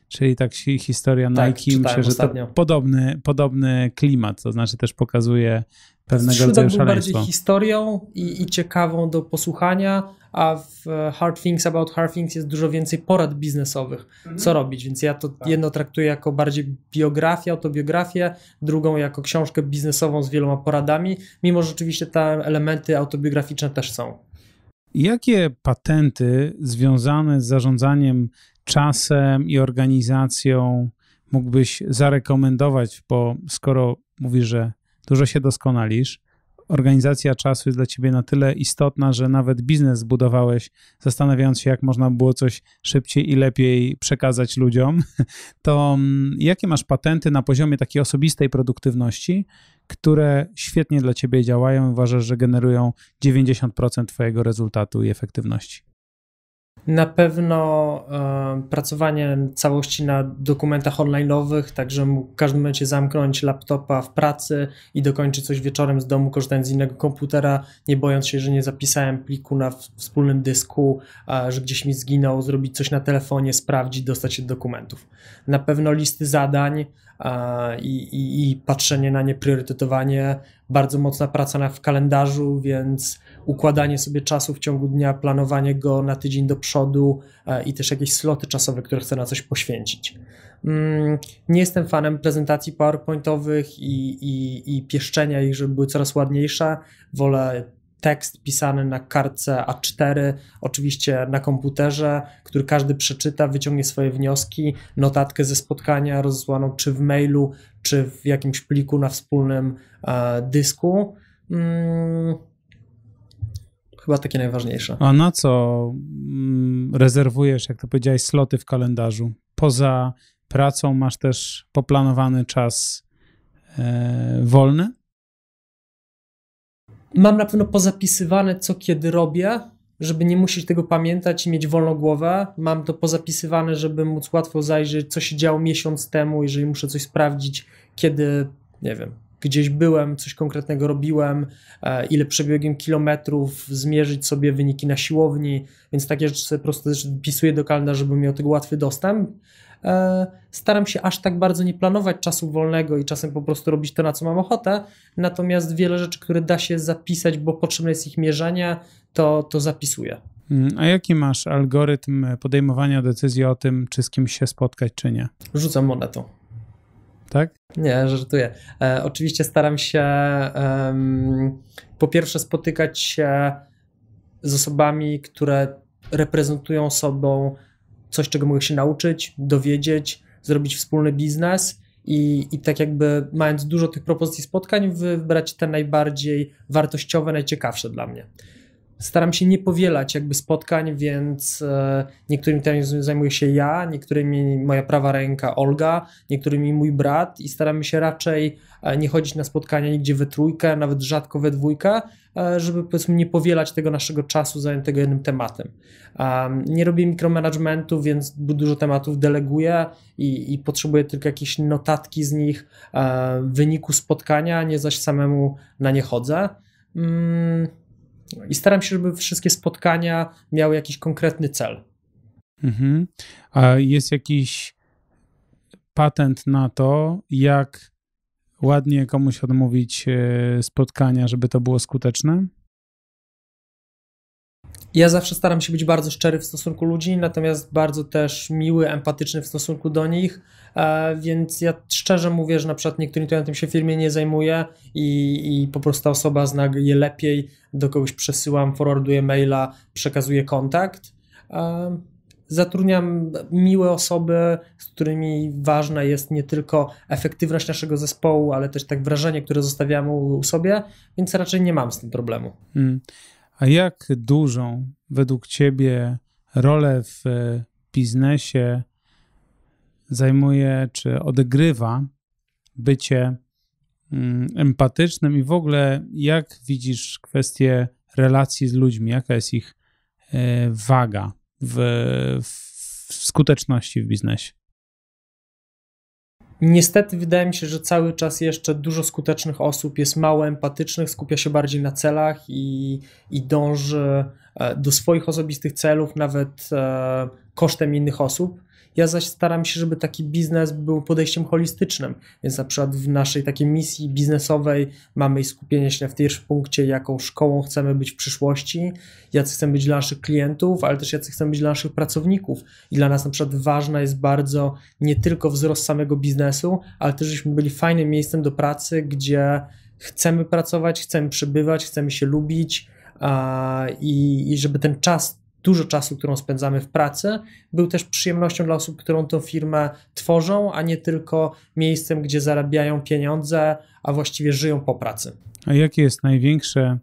czyli tak historia tak, Nike. Myślę, że ostatnio. to podobny, podobny klimat, to znaczy też pokazuje pewnego rodzaju był bardziej historią i, i, ciekawą do posłuchania, a w Hard Things About Hard Things jest dużo więcej porad biznesowych, mhm. co robić, więc ja to tak. jedno traktuję jako bardziej biografię, autobiografię, drugą jako książkę biznesową z wieloma poradami, mimo że rzeczywiście te elementy autobiograficzne też są. Jakie patenty związane z zarządzaniem czasem i organizacją mógłbyś zarekomendować, bo skoro mówisz, że dużo się doskonalisz. Organizacja czasu jest dla ciebie na tyle istotna, że nawet biznes zbudowałeś, zastanawiając się, jak można było coś szybciej i lepiej przekazać ludziom. To mm, jakie masz patenty na poziomie takiej osobistej produktywności, które świetnie dla ciebie działają i uważasz, że generują 90% twojego rezultatu i efektywności? Na pewno e, pracowanie całości na dokumentach online'owych, także mógł w każdym momencie zamknąć laptopa w pracy i dokończyć coś wieczorem z domu, korzystając z innego komputera, nie bojąc się, że nie zapisałem pliku na wspólnym dysku, a, że gdzieś mi zginął, zrobić coś na telefonie, sprawdzić, dostać się do dokumentów. Na pewno listy zadań, i, i, i, patrzenie na nie, priorytetowanie, bardzo mocna praca na, w kalendarzu, więc układanie sobie czasu w ciągu dnia, planowanie go na tydzień do przodu e, i też jakieś sloty czasowe, które chcę na coś poświęcić. Mm, nie jestem fanem prezentacji PowerPointowych i, i, i pieszczenia ich, żeby były coraz ładniejsze. Wolę tekst pisany na kartce A4, oczywiście na komputerze, który każdy przeczyta, wyciągnie swoje wnioski, notatkę ze spotkania rozesłaną czy w mailu, czy w jakimś pliku na wspólnym e, dysku. Hmm chyba takie najważniejsze. A na co mm, rezerwujesz, jak to powiedziałeś, sloty w kalendarzu? Poza pracą masz też poplanowany czas e, wolny? mam na pewno pozapisywane, co kiedy robię, żeby nie musieć tego pamiętać i mieć wolną głowę. Mam to pozapisywane, żeby móc łatwo zajrzeć, co się działo miesiąc temu, jeżeli muszę coś sprawdzić, kiedy, nie wiem, gdzieś byłem, coś konkretnego robiłem, e, ile przebiegłem kilometrów, zmierzyć sobie wyniki na siłowni, więc takie rzeczy sobie po prostu też do kalendarza, żebym miał tego łatwy dostęp. E, staram się aż tak bardzo nie planować czasu wolnego i czasem po prostu robić to, na co mam ochotę. Natomiast wiele rzeczy, które da się zapisać, bo potrzebne jest ich mierzenie, to, to zapisuję. Mm, a jaki masz algorytm podejmowania decyzji o tym, czy z kimś się spotkać, czy nie? Rzucam monetą. Tak? Nie, żartuję. E, oczywiście staram się um, po pierwsze spotykać się z osobami, które reprezentują sobą coś, czego mogę się nauczyć, dowiedzieć, zrobić wspólny biznes i, i tak jakby mając dużo tych propozycji spotkań, wybrać te najbardziej wartościowe, najciekawsze dla mnie. Staram się nie powielać jakby spotkań, więc e, niektórymi tematami zajmuję się ja, niektórymi moja prawa ręka Olga, niektórymi mój brat i staramy się raczej e, nie chodzić na spotkania nigdzie we trójkę, nawet rzadko we dwójkę, e, żeby powiedzmy nie powielać tego naszego czasu zajętego jednym tematem. Nie robię mikromanagementu, więc dużo tematów deleguję i, i potrzebuję tylko jakieś notatki z nich w wyniku spotkania, nie zaś samemu na nie chodzę. Mm, no I staram się, żeby wszystkie spotkania miały jakiś konkretny cel. Mhm. A jest jakiś patent na to, jak ładnie komuś odmówić e, spotkania, żeby to było skuteczne? Ja zawsze staram się być bardzo szczery w stosunku ludzi, natomiast bardzo też miły, empatyczny w stosunku do nich, e, więc ja szczerze mówię, że na przykład niektórymi tym się firmie nie zajmuję i, i po prostu ta osoba zna je lepiej, do kogoś przesyłam, forwarduję maila, przekazuję kontakt. E, zatrudniam miłe osoby, z którymi ważna jest nie tylko efektywność naszego zespołu, ale też tak wrażenie, które zostawiamy u sobie, więc raczej nie mam z tym problemu. Hmm. A jak dużą według Ciebie rolę w e, biznesie zajmuje czy odegrywa bycie mm, empatycznym i w ogóle jak widzisz kwestię relacji z ludźmi, jaka jest ich e, waga w, w skuteczności w biznesie? Niestety wydaje mi się, że cały czas jeszcze dużo skutecznych osób jest mało empatycznych, skupia się bardziej na celach i, i dąży e, do swoich osobistych celów, nawet e, kosztem innych osób. Ja zaś staram się, żeby taki biznes był podejściem holistycznym, więc na przykład w naszej takiej misji biznesowej mamy skupienie się w pierwszym punkcie, jaką szkołą chcemy być w przyszłości, jacy chcemy być dla naszych klientów, ale też jacy chcemy być dla naszych pracowników. I dla nas na przykład ważna jest bardzo nie tylko wzrost samego biznesu, ale też, żebyśmy byli fajnym miejscem do pracy, gdzie chcemy pracować, chcemy przebywać, chcemy się lubić, i, i żeby ten czas dużo czasu, którą spędzamy w pracy, był też przyjemnością dla osób, którą tą firmę tworzą, a nie tylko miejscem, gdzie zarabiają pieniądze, a właściwie żyją po pracy. A jakie jest największe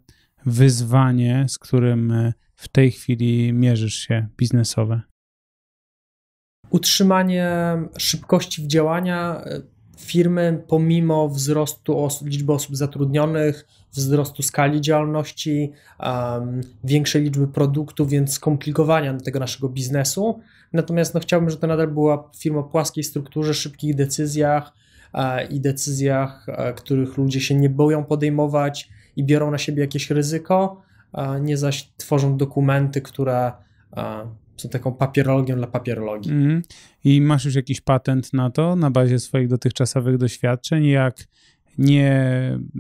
wyzwanie, z którym e, w tej chwili mierzysz się biznesowe? Utrzymanie szybkości w działania e, firmy pomimo wzrostu os liczby osób zatrudnionych, wzrostu skali działalności, um, większej liczby produktów, więc skomplikowania tego naszego biznesu. Natomiast no, chciałbym, żeby to nadal była firma o płaskiej strukturze, szybkich decyzjach e, i decyzjach, e, których ludzie się nie boją podejmować i biorą na siebie jakieś ryzyko, e, nie zaś tworzą dokumenty, które e, są taką papierologią dla papierologii. Mm. I masz już jakiś patent na to na bazie swoich dotychczasowych doświadczeń, jak nie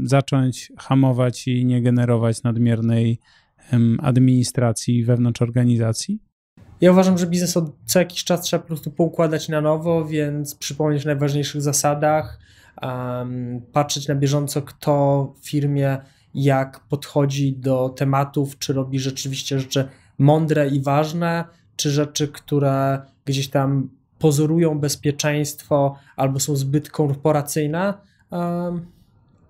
zacząć hamować i nie generować nadmiernej administracji wewnątrz organizacji? Ja uważam, że biznes od co jakiś czas trzeba po prostu poukładać na nowo, więc przypomnieć o najważniejszych zasadach, um, patrzeć na bieżąco, kto w firmie jak podchodzi do tematów, czy robi rzeczywiście rzeczy mądre i ważne, czy rzeczy, które gdzieś tam pozorują bezpieczeństwo albo są zbyt korporacyjne.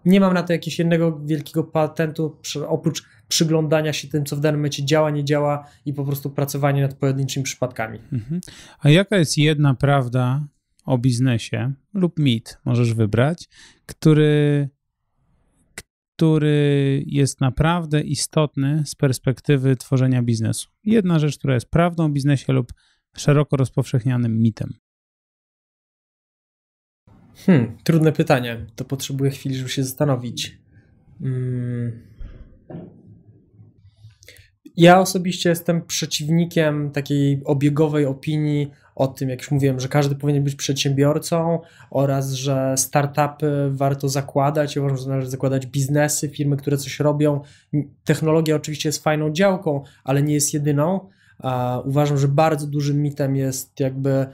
Nie mam na to jakiegoś jednego wielkiego patentu, oprócz przyglądania się tym, co w danym momencie działa, nie działa i po prostu pracowanie nad pojedynczymi przypadkami. Mhm. A jaka jest jedna prawda o biznesie lub mit, możesz wybrać, który który jest naprawdę istotny z perspektywy tworzenia biznesu. Jedna rzecz, która jest prawdą o biznesie lub szeroko rozpowszechnianym mitem. Hmm, trudne pytanie. To potrzebuję chwili, żeby się zastanowić. Hmm. Ja osobiście jestem przeciwnikiem takiej obiegowej opinii, o tym, jak już mówiłem, że każdy powinien być przedsiębiorcą oraz, że startupy warto zakładać. Ja uważam, że należy zakładać biznesy, firmy, które coś robią. Technologia oczywiście jest fajną działką, ale nie jest jedyną. Uważam, że bardzo dużym mitem jest jakby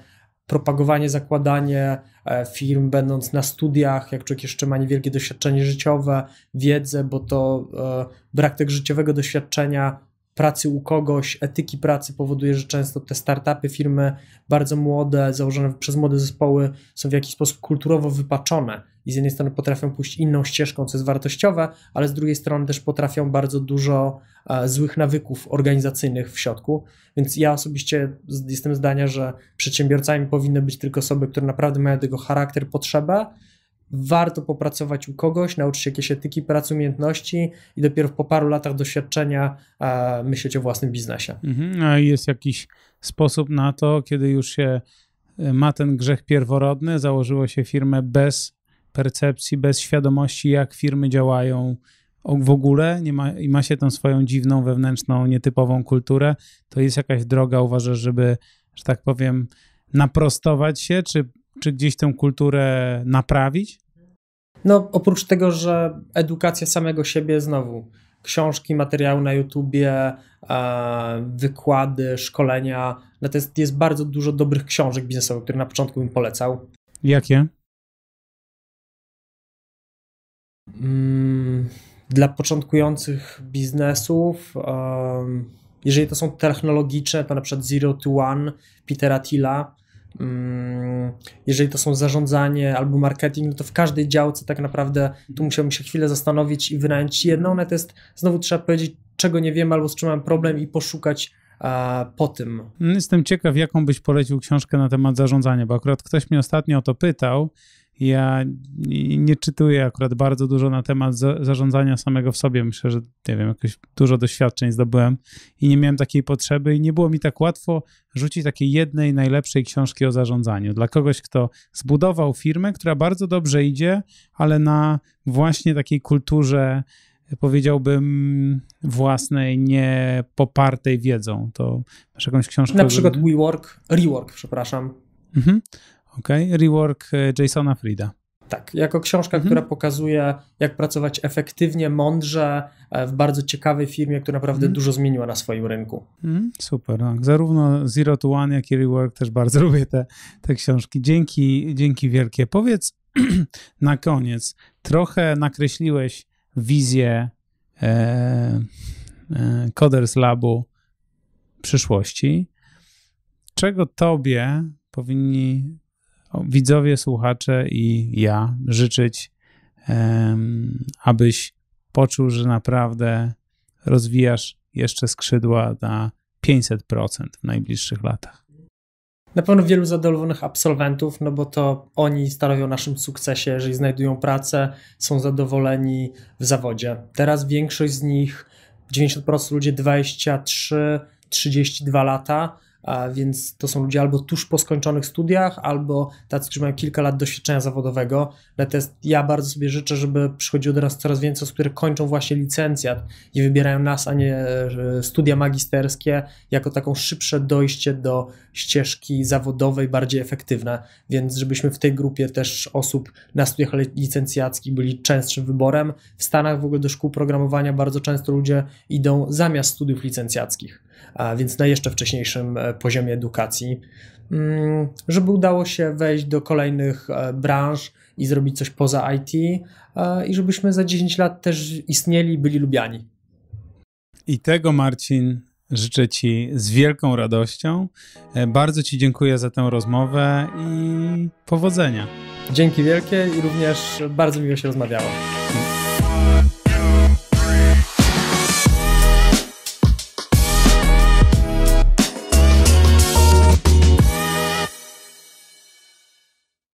propagowanie, zakładanie e, firm, będąc na studiach, jak człowiek jeszcze ma niewielkie doświadczenie życiowe, wiedzę, bo to e, brak tego życiowego doświadczenia pracy u kogoś, etyki pracy powoduje, że często te startupy, firmy bardzo młode, założone przez młode zespoły są w jakiś sposób kulturowo wypaczone i z jednej strony potrafią pójść inną ścieżką, co jest wartościowe, ale z drugiej strony też potrafią bardzo dużo e, złych nawyków organizacyjnych w środku. Więc ja osobiście jestem zdania, że przedsiębiorcami powinny być tylko osoby, które naprawdę mają tego charakter, potrzebę warto popracować u kogoś, nauczyć się jakieś etyki pracy, umiejętności i dopiero po paru latach doświadczenia e, myśleć o własnym biznesie. Mhm. A jest jakiś sposób na to, kiedy już się e, ma ten grzech pierworodny, założyło się firmę bez percepcji, bez świadomości, jak firmy działają w ogóle nie ma, i ma się tą swoją dziwną, wewnętrzną, nietypową kulturę, to jest jakaś droga, uważasz, żeby, że tak powiem, naprostować się, czy czy gdzieś tę kulturę naprawić? No, oprócz tego, że edukacja samego siebie znowu. Książki, materiały na YouTubie, e, wykłady, szkolenia. Natomiast no jest bardzo dużo dobrych książek biznesowych, które na początku bym polecał. Jakie? Mm, dla początkujących biznesów, jeżeli to są technologiczne, to na przykład Zero to One Petera Tilla, Mm, jeżeli to są zarządzanie albo marketing, no to w każdej działce tak naprawdę tu mhm. musiałbym się chwilę zastanowić i wynająć jedną. No to jest, znowu trzeba powiedzieć, czego nie wiem albo z czym mam problem i poszukać po tym. Jestem ciekaw, jaką byś polecił książkę na temat zarządzania, bo akurat ktoś mnie ostatnio o to pytał ja nie czytuję akurat bardzo dużo na temat zarządzania samego w sobie. Myślę, że nie wiem, jakoś dużo doświadczeń zdobyłem i nie miałem takiej potrzeby i nie było mi tak łatwo rzucić takiej jednej najlepszej książki o zarządzaniu. Dla kogoś, kto zbudował firmę, która bardzo dobrze idzie, ale na właśnie takiej kulturze powiedziałbym, własnej, nie popartej wiedzą. To masz jakąś książkę? Na przykład żeby... WeWork, Rework, przepraszam. Mhm ok? Rework e, Jasona Frida. Tak, jako książka, mhm. która pokazuje, jak pracować efektywnie, mądrze e, w bardzo ciekawej firmie, która naprawdę mhm. dużo zmieniła na swoim rynku. Mhm. Super, tak. zarówno Zero to One, jak i Rework też bardzo lubię te, te książki. Dzięki, dzięki wielkie. Powiedz na koniec, trochę nakreśliłeś wizję e, e, Coders Labu przyszłości. Czego tobie powinni widzowie, słuchacze i ja życzyć, abyś poczuł, że naprawdę rozwijasz jeszcze skrzydła na 500% w najbliższych latach. Na pewno wielu zadowolonych absolwentów, no bo to oni stanowią naszym sukcesie, jeżeli znajdują pracę, są zadowoleni w zawodzie. Teraz większość z nich, 90% ludzi 23, 32 lata, więc to są ludzie albo tuż po skończonych studiach, albo tacy, którzy mają kilka lat doświadczenia zawodowego. Natomiast ja bardzo sobie życzę, żeby przychodziło do nas coraz więcej osób, które kończą właśnie licencjat i wybierają nas, a nie studia magisterskie, jako taką szybsze dojście do ścieżki zawodowej, bardziej efektywne. Więc żebyśmy w tej grupie też osób na studiach licencjackich byli częstszym wyborem. W Stanach w ogóle do szkół programowania bardzo często ludzie idą zamiast studiów licencjackich a więc na jeszcze wcześniejszym e, poziomie edukacji, mm, żeby udało się wejść do kolejnych e, branż i zrobić coś poza IT e, i żebyśmy za 10 lat też istnieli i byli lubiani. I tego, Marcin, życzę Ci z wielką radością. Bardzo Ci dziękuję za tę rozmowę i powodzenia. Dzięki wielkie i również bardzo miło się rozmawiało.